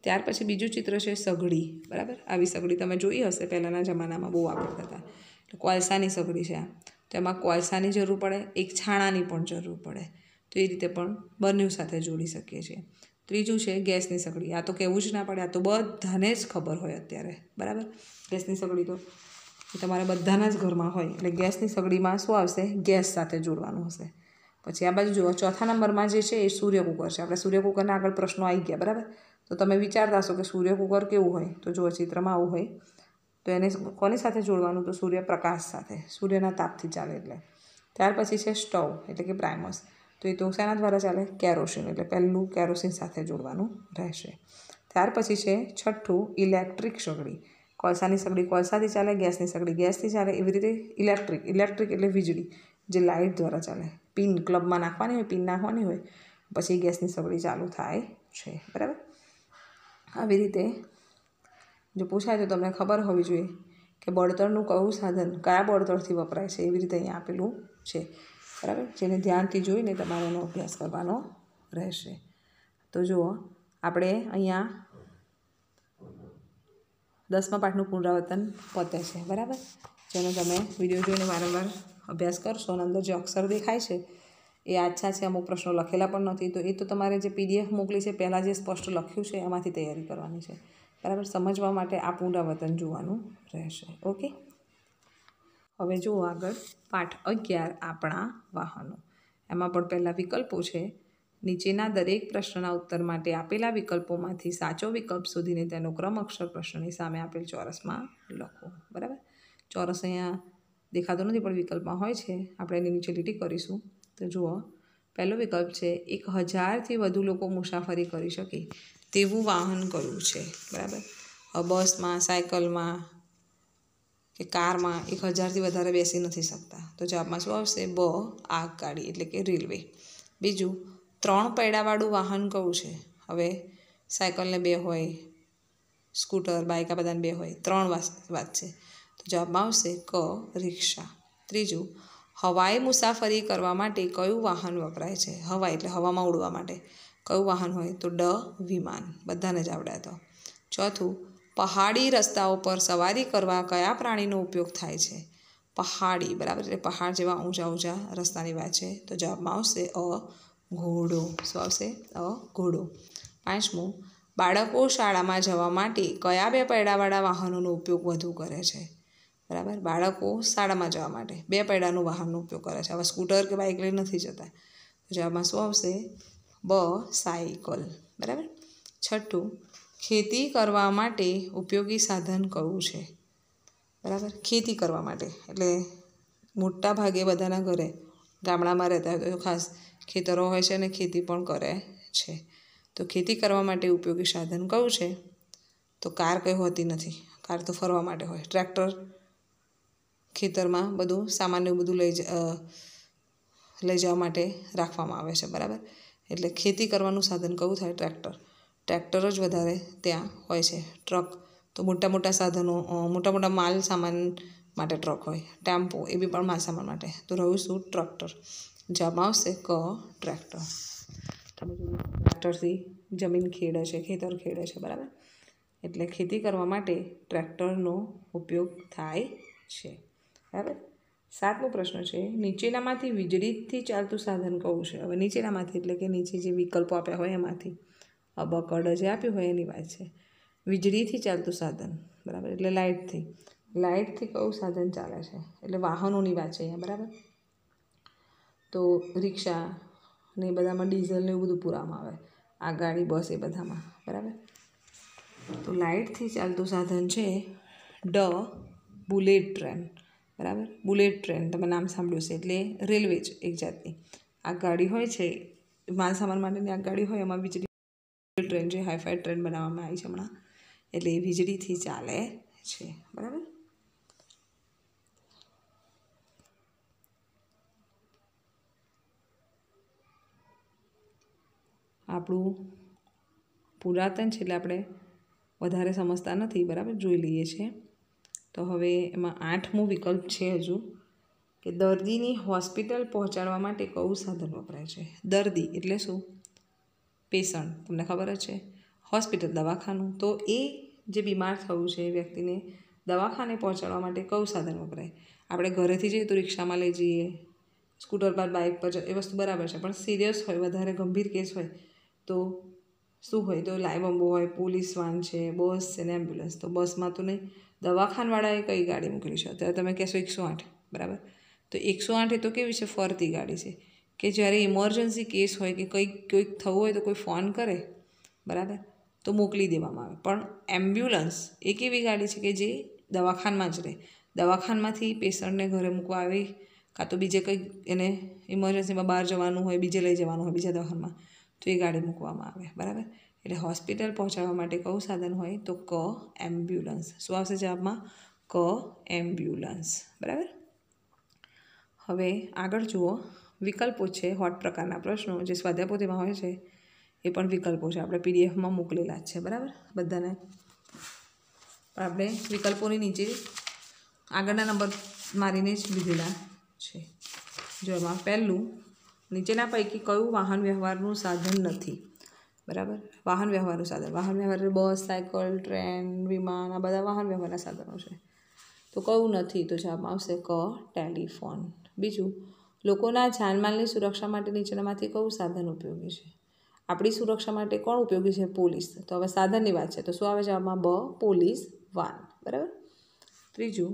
ત્યાર પછી બીજું ચિત્ર છે સગડી બરાબર આવી સગડી તમે જોઈ હશે પહેલાંના જમાનામાં બહુ વાપરતા હતા એટલે કોલસાની સગડી છે આ તો એમાં કોલસાની જરૂર પડે એક છાણાની પણ જરૂર પડે તો એ રીતે પણ બંને સાથે જોડી શકીએ છીએ ત્રીજું છે ગેસની સગડી આ તો કહેવું જ ના પડે આ તો બધાને જ ખબર હોય અત્યારે બરાબર ગેસની સગડી તો તમારા બધાના જ ઘરમાં હોય એટલે ગેસની સગડીમાં શું આવશે ગેસ સાથે જોડવાનું હશે પછી આ બાજુ જુઓ ચોથા નંબરમાં જે છે એ સૂર્ય કુકર છે આપણે સૂર્યકુકરના આગળ પ્રશ્નો આવી ગયા બરાબર તો તમે વિચારતા હશો કે સૂર્ય કુકર કેવું હોય તો જુઓ ચિત્રમાં આવું હોય તો એને કોની સાથે જોડવાનું તો સૂર્યપ્રકાશ સાથે સૂર્યના તાપથી ચાલે એટલે ત્યાર પછી છે સ્ટવ એટલે કે પ્રાઇમસ તો એ તો શેના દ્વારા ચાલે કેરોસીન એટલે પહેલું કેરોસીન સાથે જોડવાનું રહેશે ત્યાર પછી છે છઠ્ઠું ઇલેક્ટ્રિક સગડી કોલસાની સગડી કોલસાથી ચાલે ગેસની સગડી ગેસથી ચાલે એવી રીતે ઇલેક્ટ્રિક ઇલેક્ટ્રિક એટલે વીજળી જે લાઇટ દ્વારા ચાલે પિન ક્લબમાં નાખવાની હોય પિન નાખવાની હોય પછી ગેસની સગડી ચાલુ થાય છે બરાબર આવી રીતે જો પૂછાય તો તમને ખબર હોવી જોઈએ કે બળતણનું કયું સાધન કયા બળતણથી વપરાય છે એવી રીતે અહીંયા આપેલું છે બરાબર જેને ધ્યાનથી જોઈને તમારે એનો અભ્યાસ કરવાનો રહેશે તો જુઓ આપણે અહીંયા દસમા પાઠનું પુનરાવર્તન પતે છે બરાબર જેનો તમે વિડીયો જોઈને વારંવાર અભ્યાસ કરશો અને અંદર જે અક્ષર દેખાય છે એ આછા છે અમુક પ્રશ્નો લખેલા પણ નથી તો એ તો તમારે જે પીડીએફ મોકલી છે પહેલાં જે સ્પષ્ટ લખ્યું છે એમાંથી તૈયારી કરવાની છે બરાબર સમજવા માટે આ પુનરાવર્તન જોવાનું રહેશે ઓકે હવે જુઓ આગળ પાઠ અગિયાર આપણા વાહનો એમાં પણ પહેલાં વિકલ્પો છે નીચેના દરેક પ્રશ્નના ઉત્તર માટે આપેલા વિકલ્પોમાંથી સાચો વિકલ્પ શોધીને તેનો ક્રમ અક્ષર પ્રશ્નની સામે આપેલ ચોરસમાં લખો બરાબર ચોરસ અહીંયા દેખાતો નથી પણ વિકલ્પમાં હોય છે આપણે એની નીચે લીટી કરીશું તો જુઓ પહેલો વિકલ્પ છે એક હજારથી વધુ લોકો મુસાફરી કરી શકે તેવું વાહન કયું છે બરાબર બસમાં સાયકલમાં કે કારમાં એક હજારથી વધારે બેસી નથી શકતા તો જવાબમાં શું આવશે બ આગ ગાડી એટલે કે રેલવે બીજું ત્રણ પૈડાવાળું વાહન કયું છે હવે સાયકલને બે હોય સ્કૂટર બાઇક આ બધાને બે હોય ત્રણ વાત છે તો જવાબમાં આવશે ક રિક્ષા ત્રીજું હવાઈ મુસાફરી કરવા માટે કયું વાહન વપરાય છે હવાઈ એટલે હવામાં ઉડવા માટે કયું વાહન હોય તો ડ વિમાન બધાને જ આવડ્યા તો ચોથું પહાડી રસ્તાઓ પર સવારી કરવા કયા પ્રાણીનો ઉપયોગ થાય છે પહાડી બરાબર એટલે પહાડ જેવા ઊંચા ઊંચા રસ્તાની વાત છે તો જવાબમાં આવશે અ ઘોડો શું આવશે અ ઘોડો પાંચમું બાળકો શાળામાં જવા માટે કયા બે પૈડાવાળા વાહનોનો ઉપયોગ વધુ કરે છે બરાબર બાળકો શાળામાં જવા માટે બે પૈડાનું વાહનનો ઉપયોગ કરે છે હવે સ્કૂટર કે બાઇક લઈ નથી જતા જવાબમાં શું આવશે બ સાયકલ બરાબર છઠ્ઠું ખેતી કરવા માટે ઉપયોગી સાધન કયું છે બરાબર ખેતી કરવા માટે એટલે મોટા ભાગે બધાના ઘરે ગામડામાં રહેતા હોય તો ખાસ ખેતરો હોય છે અને ખેતી પણ કરે છે તો ખેતી કરવા માટે ઉપયોગી સાધન કયું છે તો કાર કંઈ હોતી નથી કાર તો ફરવા માટે હોય ટ્રેક્ટર ખેતરમાં બધું સામાન્ય બધું લઈ લઈ જવા માટે રાખવામાં આવે છે બરાબર એટલે ખેતી કરવાનું સાધન કયું થાય ટ્રેક્ટર ટ્રેક્ટર જ વધારે ત્યાં હોય છે ટ્રક તો મોટા મોટા સાધનો મોટા મોટા માલ સામાન માટે ટ્રક હોય ટેમ્પો એ બી પણ માલ સામાન માટે તો રહ્યું શું ટ્રેક્ટર જવાબ આવશે ક ટ્રેક્ટર તમે જોયું ટ્રેક્ટરથી જમીન ખેડે છે ખેતર ખેડે છે બરાબર એટલે ખેતી કરવા માટે ટ્રેક્ટરનો ઉપયોગ થાય છે બરાબર સાતમો પ્રશ્ન છે નીચેનામાંથી વીજળીથી ચાલતું સાધન કહું છે હવે નીચેનામાંથી એટલે કે નીચે જે વિકલ્પો આપ્યા હોય એમાંથી અબકડ જે આપ્યું હોય એની વાત છે વીજળીથી ચાલતું સાધન બરાબર એટલે લાઇટથી લાઇટથી કયું સાધન ચાલે છે એટલે વાહનોની વાત છે અહીંયા બરાબર તો રિક્ષા ને એ બધામાં ડીઝલ ને એવું બધું પૂરામાં આવે આ ગાડી બસ એ બધામાં બરાબર તો લાઇટથી ચાલતું સાધન છે ડ બુલેટ ટ્રેન બરાબર બુલેટ ટ્રેન તમે નામ સાંભળ્યું છે એટલે રેલવે જ એક જાતની આ ગાડી હોય છે માલ સામાન માટેની આ ગાડી હોય એમાં વીજળી ટ્રેન જે હાઈફાઈ ટ્રેન બનાવવામાં આવી છે હમણાં એટલે એ વીજળીથી ચાલે છે બરાબર આપણું પુરાતન છે એટલે આપણે વધારે સમજતા નથી બરાબર જોઈ લઈએ છીએ તો હવે એમાં આઠમો વિકલ્પ છે હજુ કે દર્દીની હોસ્પિટલ પહોંચાડવા માટે કયું સાધન વપરાય છે દર્દી એટલે શું પેશન્ટ તમને ખબર જ છે હોસ્પિટલ દવાખાનું તો એ જે બીમાર થયું છે એ વ્યક્તિને દવાખાને પહોંચાડવા માટે કયું સાધન વપરાય આપણે ઘરેથી જઈએ તો રિક્ષામાં લઈ જઈએ સ્કૂટર પર બાઇક પર એ વસ્તુ બરાબર છે પણ સિરિયસ હોય વધારે ગંભીર કેસ હોય તો શું હોય તો લાઈવ અંબો હોય પોલીસ વાન છે બસ છે ને એમ્બ્યુલન્સ તો બસમાં તો નહીં દવાખાનવાળાએ કઈ ગાડી મોકલી છે અત્યારે તમે કહેશો એકસો આઠ બરાબર તો એકસો આઠ એ તો કેવી છે ફરતી ગાડી છે કે જ્યારે ઇમરજન્સી કેસ હોય કે કંઈક કોઈક થવું હોય તો કોઈ ફોન કરે બરાબર તો મોકલી દેવામાં આવે પણ એમ્બ્યુલન્સ એ કેવી ગાડી છે કે જે દવાખાનમાં જ રહે દવાખાનમાંથી પેશન્ટને ઘરે મૂકવા આવે કાં તો બીજે કંઈક એને ઇમરજન્સીમાં બહાર જવાનું હોય બીજે લઈ જવાનું હોય બીજા દવાખાનમાં તો એ ગાડી મૂકવામાં આવે બરાબર એટલે હોસ્પિટલ પહોંચાડવા માટે કયું સાધન હોય તો ક એમ્બ્યુલન્સ શું આવશે જવાબમાં ક એમ્બ્યુલન્સ બરાબર હવે આગળ જુઓ વિકલ્પો છે હોટ પ્રકારના પ્રશ્નો જે સ્વાધ્યાય હોય છે એ પણ વિકલ્પો છે આપણે પીડીએફમાં મોકલેલા જ છે બરાબર બધાને પણ આપણે વિકલ્પોની નીચે આગળના નંબર મારીને જ લીધેલા છે જો એમાં પહેલું નીચેના પૈકી કયું વાહન વ્યવહારનું સાધન નથી બરાબર વાહન વ્યવહારનું સાધન વાહન વ્યવહાર બસ સાયકલ ટ્રેન વિમાન આ બધા વાહન વ્યવહારના સાધનો છે તો કહું નથી તો જવાબમાં આવશે ક ટેલિફોન બીજું લોકોના જાનમાલની સુરક્ષા માટે નીચેનામાંથી કયું સાધન ઉપયોગી છે આપણી સુરક્ષા માટે કોણ ઉપયોગી છે પોલીસ તો હવે સાધનની વાત છે તો શું આવે જવાબમાં બ પોલીસ વાન બરાબર ત્રીજું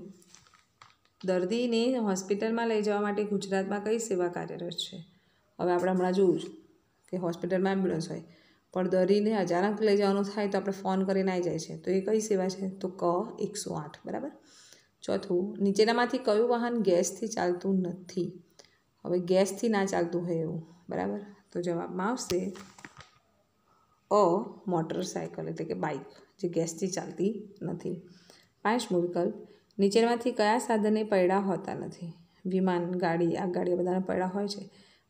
દર્દીને હોસ્પિટલમાં લઈ જવા માટે ગુજરાતમાં કઈ સેવા કાર્યરત છે હવે આપણે હમણાં જોયું છે કે હોસ્પિટલમાં એમ્બ્યુલન્સ હોય પણ દરીને અચાનક લઈ જવાનું થાય તો આપણે ફોન કરીને આવી જાય છે તો એ કઈ સેવા છે તો ક એકસો આઠ બરાબર ચોથું નીચેનામાંથી કયું વાહન ગેસથી ચાલતું નથી હવે ગેસથી ના ચાલતું હોય એવું બરાબર તો જવાબમાં આવશે અ મોટરસાયકલ એટલે કે બાઇક જે ગેસથી ચાલતી નથી પાંચમો વિકલ્પ નીચેમાંથી કયા સાધને પૈડા હોતા નથી વિમાન ગાડી આ ગાડી બધાના પૈડા હોય છે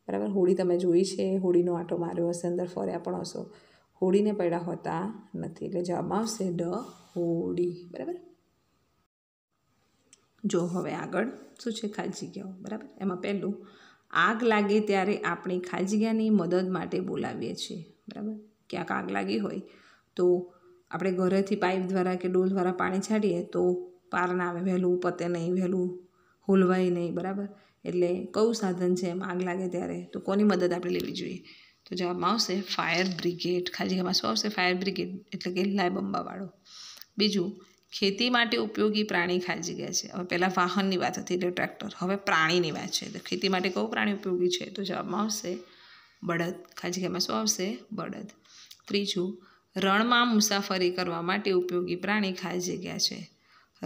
બરાબર હોળી તમે જોઈ છે હોળીનો આટો માર્યો હશે અંદર ફર્યા પણ હશો હોળીને પડ્યા હોતા નથી એટલે જવાબમાં આવશે ડ હોળી બરાબર જો હવે આગળ શું છે ખાલી જગ્યાઓ બરાબર એમાં પહેલું આગ લાગે ત્યારે આપણે ખાલી મદદ માટે બોલાવીએ છીએ બરાબર ક્યાંક આગ લાગી હોય તો આપણે ઘરેથી પાઇપ દ્વારા કે ડોલ દ્વારા પાણી છાડીએ તો પાર ના આવે વહેલું પતે નહીં વહેલું હોલવાય નહીં બરાબર એટલે કયું સાધન છે એમ આગ લાગે ત્યારે તો કોની મદદ આપણે લેવી જોઈએ તો જવાબમાં આવશે ફાયર બ્રિગેડ ખાલી જગ્યામાં શું આવશે ફાયર બ્રિગેડ એટલે કે લાયબંબાવાળો બીજું ખેતી માટે ઉપયોગી પ્રાણી ખાલી જગ્યા છે હવે પહેલાં વાહનની વાત હતી એટલે ટ્રેક્ટર હવે પ્રાણીની વાત છે તો ખેતી માટે કયું પ્રાણી ઉપયોગી છે તો જવાબમાં આવશે બળદ ખાલી જગ્યામાં શું આવશે બળદ ત્રીજું રણમાં મુસાફરી કરવા માટે ઉપયોગી પ્રાણી ખાલી જગ્યા છે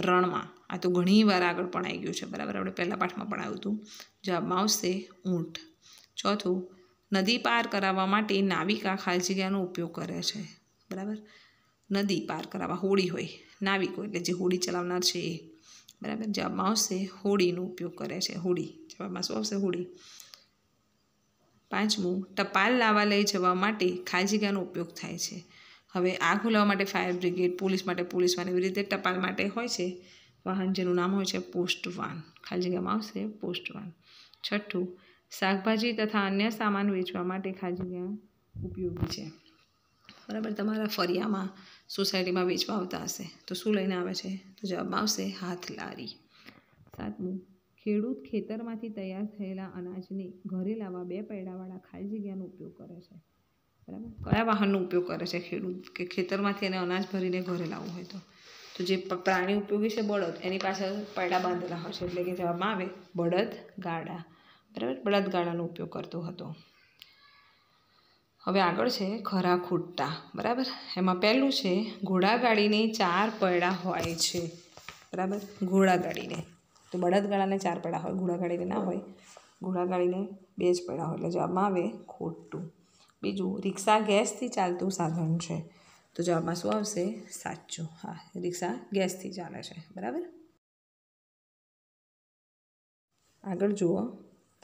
રણમાં આ તો ઘણી વાર આગળ પણ આવી ગયું છે બરાબર આપણે પહેલા પાઠમાં પણ આવ્યું હતું જવાબમાં આવશે ઊંટ ચોથું નદી પાર કરાવવા માટે નાવિકા ખાલી જગ્યાનો ઉપયોગ કરે છે બરાબર નદી પાર કરાવવા હોડી હોય નાવિકો એટલે જે હોડી ચલાવનાર છે એ બરાબર જવાબમાં આવશે હોડીનો ઉપયોગ કરે છે હોડી જવાબમાં શું આવશે હોડી પાંચમું ટપાલ લાવવા લઈ જવા માટે ખાલી જગ્યાનો ઉપયોગ થાય છે હવે આગ લાવવા માટે ફાયર બ્રિગેડ પોલીસ માટે પોલીસ પોલીસમાં એવી રીતે ટપાલ માટે હોય છે વાહન જેનું નામ હોય છે પોસ્ટ વાન ખાલી જગ્યામાં આવશે પોસ્ટ વાન છઠ્ઠું શાકભાજી તથા અન્ય સામાન વેચવા માટે ખાલી જગ્યા ઉપયોગી છે બરાબર તમારા ફરિયામાં સોસાયટીમાં વેચવા આવતા હશે તો શું લઈને આવે છે તો જવાબમાં આવશે હાથ લારી સાતમું ખેડૂત ખેતરમાંથી તૈયાર થયેલા અનાજને ઘરે લાવવા બે પૈડાવાળા ખાલી જગ્યાનો ઉપયોગ કરે છે બરાબર કયા વાહનનો ઉપયોગ કરે છે ખેડૂત કે ખેતરમાંથી એને અનાજ ભરીને ઘરે લાવવું હોય તો તો જે પ્રાણી ઉપયોગી છે બળદ એની પાછળ પૈડા બાંધેલા હોય છે એટલે કે જવાબમાં આવે બળદ ગાડા બરાબર બળદ ગાડાનો ઉપયોગ કરતો હતો હવે આગળ છે ખરા ખૂટતા બરાબર એમાં પહેલું છે ઘોડાગાડીને ચાર પૈડા હોય છે બરાબર ઘોડાગાડીને તો બળદ ગાડાને ચાર પૈડા હોય ઘોડાગાડીને ના હોય ઘોડાગાડીને બે જ પૈડા હોય એટલે જવાબમાં આવે ખોટું બીજું રિક્ષા ગેસથી ચાલતું સાધન છે તો જવાબમાં શું આવશે સાચું હા રિક્ષા ગેસથી ચાલે છે બરાબર આગળ જુઓ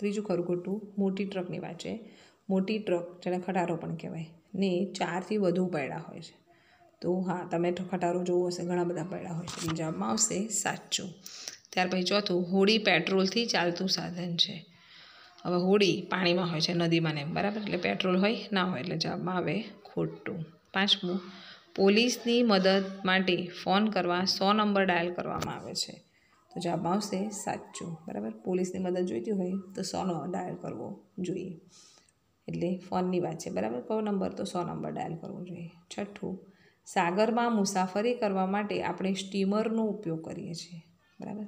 ત્રીજું ખરગોટું મોટી ટ્રકની વાત છે મોટી ટ્રક જેને ખટારો પણ કહેવાય ને ચારથી વધુ પૈડા હોય છે તો હા તમે ખટારો જોવો હશે ઘણા બધા પૈડા હોય છે જવાબમાં આવશે સાચું ત્યાર પછી ચોથું હોડી પેટ્રોલથી ચાલતું સાધન છે હવે હોડી પાણીમાં હોય છે નદીમાં ને બરાબર એટલે પેટ્રોલ હોય ના હોય એટલે જવાબમાં આવે ખોટું પાંચમું પોલીસની મદદ માટે ફોન કરવા સો નંબર ડાયલ કરવામાં આવે છે તો જવાબ આવશે સાચું બરાબર પોલીસની મદદ જોઈતી હોય તો સો નંબર ડાયલ કરવો જોઈએ એટલે ફોનની વાત છે બરાબર કયો નંબર તો સો નંબર ડાયલ કરવો જોઈએ છઠ્ઠું સાગરમાં મુસાફરી કરવા માટે આપણે સ્ટીમરનો ઉપયોગ કરીએ છીએ બરાબર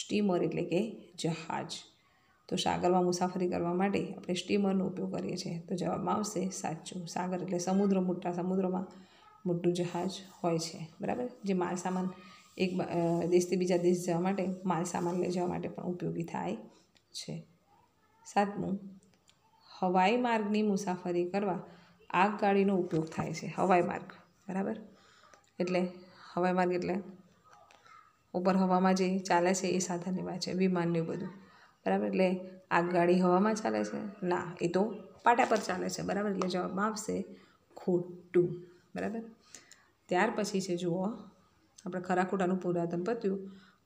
સ્ટીમર એટલે કે જહાજ તો સાગરમાં મુસાફરી કરવા માટે આપણે સ્ટીમરનો ઉપયોગ કરીએ છીએ તો જવાબમાં આવશે સાચું સાગર એટલે સમુદ્ર મોટા સમુદ્રમાં મોટું જહાજ હોય છે બરાબર જે માલ સામાન એક દેશથી બીજા દેશ જવા માટે માલ સામાન લઈ જવા માટે પણ ઉપયોગી થાય છે સાતમું હવાઈ માર્ગની મુસાફરી કરવા આગગાડીનો ઉપયોગ થાય છે હવાઈ માર્ગ બરાબર એટલે હવાઈ માર્ગ એટલે ઉપર હવામાં જે ચાલે છે એ સાધન એવા છે વિમાનને બધું બરાબર એટલે આ ગાડી હવામાં ચાલે છે ના એ તો પાટા પર ચાલે છે બરાબર એટલે જવાબમાં આવશે ખોટું બરાબર ત્યાર પછી છે જુઓ આપણે ખરા ખોટાનું પુરાતન પત્યું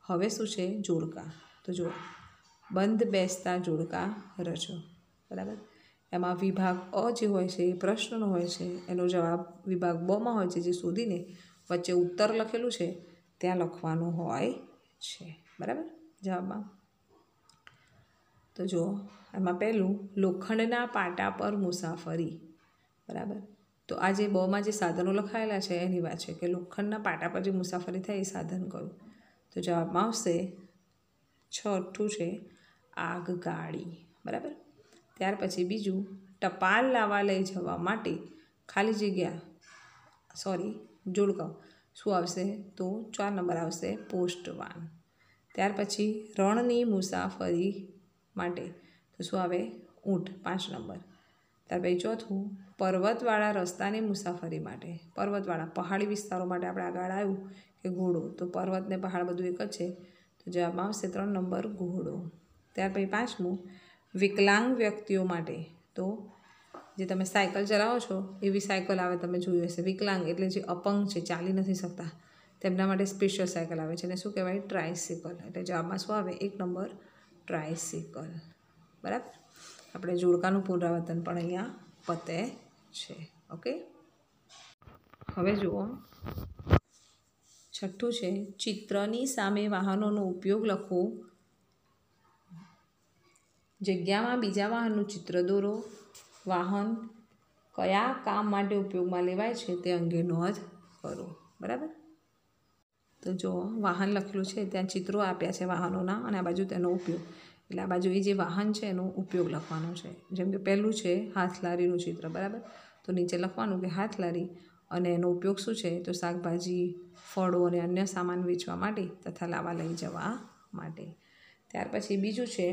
હવે શું છે જોડકા તો જુઓ બંધ બેસતા જોડકા રચો બરાબર એમાં વિભાગ અ જે હોય છે એ પ્રશ્નનો હોય છે એનો જવાબ વિભાગ બમાં હોય છે જે શોધીને વચ્ચે ઉત્તર લખેલું છે ત્યાં લખવાનું હોય છે બરાબર જવાબમાં તો જુઓ એમાં પહેલું લોખંડના પાટા પર મુસાફરી બરાબર તો આ જે બમાં જે સાધનો લખાયેલા છે એની વાત છે કે લોખંડના પાટા પર જે મુસાફરી થાય એ સાધન કયું તો જવાબમાં આવશે છઠ્ઠું છે આગ ગાડી બરાબર ત્યાર પછી બીજું ટપાલ લાવા લઈ જવા માટે ખાલી જગ્યા સોરી જોડકાવ શું આવશે તો ચાર નંબર આવશે પોસ્ટવાન ત્યાર પછી રણની મુસાફરી માટે તો શું આવે ઊંટ પાંચ નંબર ત્યાર ચોથું પર્વતવાળા રસ્તાની મુસાફરી માટે પર્વતવાળા પહાડી વિસ્તારો માટે આપણે આગળ આવ્યું કે ઘોડો તો પર્વત ને પહાડ બધું એક જ છે તો જવાબમાં આવશે ત્રણ નંબર ઘોડો ત્યાર પછી પાંચમું વિકલાંગ વ્યક્તિઓ માટે તો જે તમે સાયકલ ચલાવો છો એવી સાયકલ આવે તમે જોયું હશે વિકલાંગ એટલે જે અપંગ છે ચાલી નથી શકતા તેમના માટે સ્પેશિયલ સાયકલ આવે છે અને શું કહેવાય ટ્રાયસિકલ એટલે જવાબમાં શું આવે એક નંબર ટ્રાયસિકલ બરાબર આપણે જોડકાનું પુનરાવર્તન પણ અહીંયા પતે છે ઓકે હવે જુઓ છઠ્ઠું છે ચિત્રની સામે વાહનોનો ઉપયોગ લખો જગ્યામાં બીજા વાહનનું ચિત્ર દોરો વાહન કયા કામ માટે ઉપયોગમાં લેવાય છે તે અંગે નોંધ કરો બરાબર તો જો વાહન લખેલું છે ત્યાં ચિત્રો આપ્યા છે વાહનોના અને આ બાજુ તેનો ઉપયોગ એટલે આ બાજુ એ જે વાહન છે એનો ઉપયોગ લખવાનો છે જેમ કે પહેલું છે હાથલારીનું ચિત્ર બરાબર તો નીચે લખવાનું કે હાથલારી અને એનો ઉપયોગ શું છે તો શાકભાજી ફળો અને અન્ય સામાન વેચવા માટે તથા લાવા લઈ જવા માટે ત્યાર પછી બીજું છે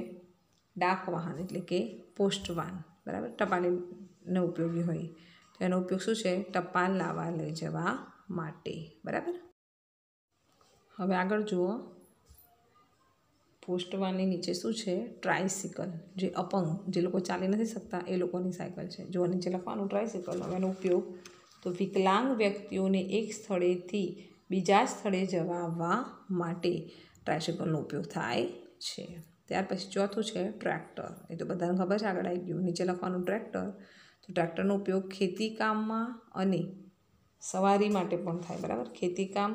ડાક વાહન એટલે કે પોસ્ટ વાહન બરાબર ટપાલીનો ઉપયોગી હોય તો એનો ઉપયોગ શું છે ટપાલ લાવા લઈ જવા માટે બરાબર હવે આગળ જુઓ પોસ્ટવાની નીચે શું છે ટ્રાયસિકલ જે અપંગ જે લોકો ચાલી નથી શકતા એ લોકોની સાયકલ છે જો નીચે લખવાનું ટ્રાયસિકલ હવે એનો ઉપયોગ તો વિકલાંગ વ્યક્તિઓને એક સ્થળેથી બીજા સ્થળે જવા માટે ટ્રાયસિકલનો ઉપયોગ થાય છે ત્યાર પછી ચોથું છે ટ્રેક્ટર એ તો બધાને ખબર છે આગળ આવી ગયું નીચે લખવાનું ટ્રેક્ટર તો ટ્રેક્ટરનો ઉપયોગ ખેતીકામમાં અને સવારી માટે પણ થાય બરાબર ખેતીકામ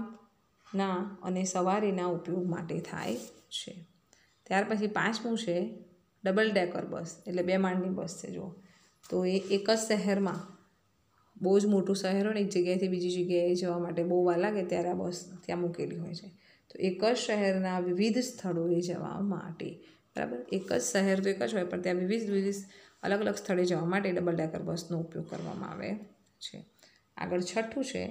ના અને સવારીના ઉપયોગ માટે થાય છે ત્યાર પછી પાંચમું છે ડબલ ડેકર બસ એટલે બે માળની બસ છે જુઓ તો એ એક જ શહેરમાં બહુ જ મોટું શહેર હોય ને એક જગ્યાએથી બીજી જગ્યાએ જવા માટે બહુ વાર લાગે ત્યારે આ બસ ત્યાં મૂકેલી હોય છે તો એક જ શહેરના વિવિધ સ્થળોએ જવા માટે બરાબર એક જ શહેર તો એક જ હોય પણ ત્યાં વિવિધ વિવિધ અલગ અલગ સ્થળે જવા માટે ડબલ ડેકર બસનો ઉપયોગ કરવામાં આવે છે આગળ છઠ્ઠું છે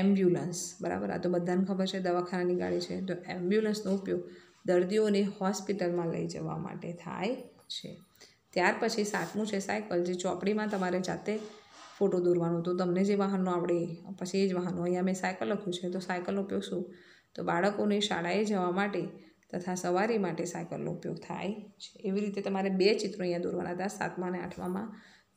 એમ્બ્યુલન્સ બરાબર આ તો બધાને ખબર છે દવાખાનાની ગાડી છે તો એમ્બ્યુલન્સનો ઉપયોગ દર્દીઓને હોસ્પિટલમાં લઈ જવા માટે થાય છે ત્યાર પછી સાતમું છે સાયકલ જે ચોપડીમાં તમારે જાતે ફોટો દોરવાનો તો તમને જે વાહનનો આવડે પછી એ જ વાહનો અહીંયા મેં સાયકલ લખ્યું છે તો સાયકલનો ઉપયોગ શું તો બાળકોને શાળાએ જવા માટે તથા સવારી માટે સાયકલનો ઉપયોગ થાય છે એવી રીતે તમારે બે ચિત્રો અહીંયા દોરવાના હતા સાતમા અને આઠમામાં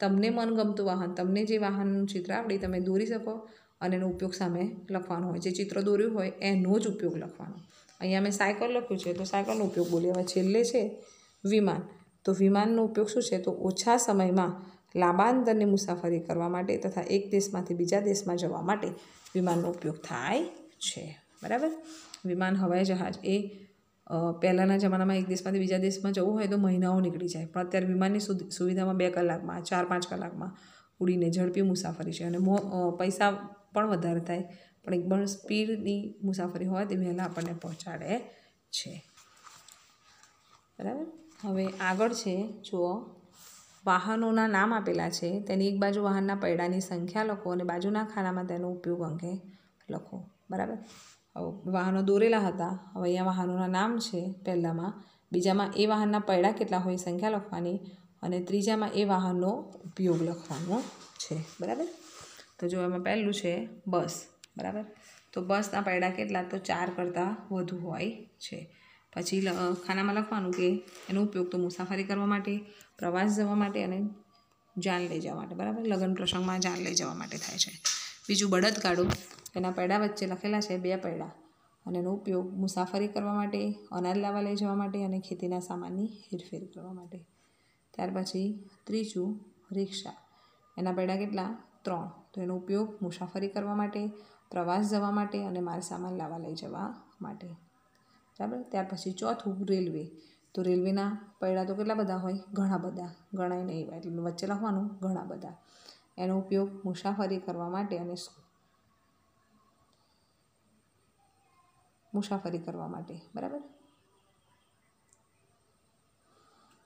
તમને મનગમતું વાહન તમને જે વાહનનું ચિત્ર આવડે તમે દોરી શકો અને એનો ઉપયોગ સામે લખવાનો હોય જે ચિત્ર દોર્યું હોય એનો જ ઉપયોગ લખવાનો અહીંયા મેં સાયકલ લખ્યું છે તો સાયકલનો ઉપયોગ બોલીએ હવે છેલ્લે છે વિમાન તો વિમાનનો ઉપયોગ શું છે તો ઓછા સમયમાં લાંબા અંતરની મુસાફરી કરવા માટે તથા એક દેશમાંથી બીજા દેશમાં જવા માટે વિમાનનો ઉપયોગ થાય છે બરાબર વિમાન હવાઈ જહાજ એ પહેલાંના જમાનામાં એક દેશમાંથી બીજા દેશમાં જવું હોય તો મહિનાઓ નીકળી જાય પણ અત્યારે વિમાનની સુવિધામાં બે કલાકમાં ચાર પાંચ કલાકમાં ઉડીને ઝડપી મુસાફરી છે અને મો પૈસા પણ વધારે થાય પણ એકદમ સ્પીડની મુસાફરી હોય તે વહેલા આપણને પહોંચાડે છે બરાબર હવે આગળ છે જુઓ વાહનોના નામ આપેલા છે તેની એક બાજુ વાહનના પૈડાની સંખ્યા લખો અને બાજુના ખાનામાં તેનો ઉપયોગ અંગે લખો બરાબર હવે વાહનો દોરેલા હતા હવે અહીંયા વાહનોના નામ છે પહેલાંમાં બીજામાં એ વાહનના પૈડા કેટલા હોય સંખ્યા લખવાની અને ત્રીજામાં એ વાહનનો ઉપયોગ લખવાનો છે બરાબર તો જો એમાં પહેલું છે બસ બરાબર તો બસના પૈડા કેટલા તો ચાર કરતાં વધુ હોય છે પછી ખાનામાં લખવાનું કે એનો ઉપયોગ તો મુસાફરી કરવા માટે પ્રવાસ જવા માટે અને જાન લઈ જવા માટે બરાબર લગ્ન પ્રસંગમાં જાન લઈ જવા માટે થાય છે બીજું બળદ કાઢું એના પૈડા વચ્ચે લખેલા છે બે પૈડા અને એનો ઉપયોગ મુસાફરી કરવા માટે અનાજ લાવવા લઈ જવા માટે અને ખેતીના સામાનની હેરફેર કરવા માટે ત્યાર પછી ત્રીજું રિક્ષા એના પૈડા કેટલા ત્રણ તો એનો ઉપયોગ મુસાફરી કરવા માટે પ્રવાસ જવા માટે અને માલ સામાન લાવવા લઈ જવા માટે બરાબર ત્યાર પછી ચોથું રેલવે તો રેલવેના પૈડા તો કેટલા બધા હોય ઘણા બધા ગણાય નહીં હોય એટલે વચ્ચે લખવાનું ઘણા બધા એનો ઉપયોગ મુસાફરી કરવા માટે અને મુસાફરી કરવા માટે બરાબર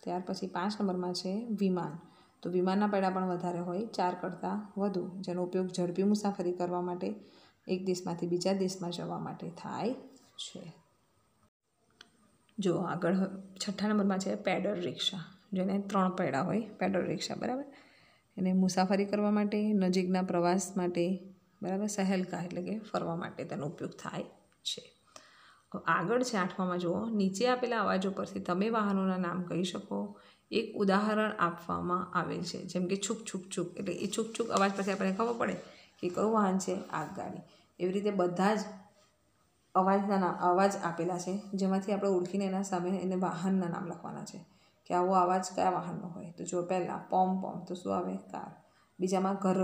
ત્યાર પછી પાંચ નંબરમાં છે વિમાન તો વિમાનના પૈડા પણ વધારે હોય ચાર કરતાં વધુ જેનો ઉપયોગ ઝડપી મુસાફરી કરવા માટે એક દેશમાંથી બીજા દેશમાં જવા માટે થાય છે જો આગળ છઠ્ઠા નંબરમાં છે પેડલ રિક્ષા જેને ત્રણ પૈડા હોય પેડલ રિક્ષા બરાબર એને મુસાફરી કરવા માટે નજીકના પ્રવાસ માટે બરાબર સહેલકા એટલે કે ફરવા માટે તેનો ઉપયોગ થાય છે આગળ છે આઠમામાં જુઓ નીચે આપેલા અવાજો પરથી તમે વાહનોના નામ કહી શકો એક ઉદાહરણ આપવામાં આવેલ છે જેમ કે છૂક છૂક છૂક એટલે એ છુક છૂક અવાજ પછી આપણને ખબર પડે કે કયું વાહન છે આગગાડી એવી રીતે બધા જ અવાજના અવાજ આપેલા છે જેમાંથી આપણે ઓળખીને એના સામે એને વાહનના નામ લખવાના છે કે આવો અવાજ કયા વાહનનો હોય તો જો પહેલાં પોમ પોમ તો શું આવે કાર બીજામાં ઘર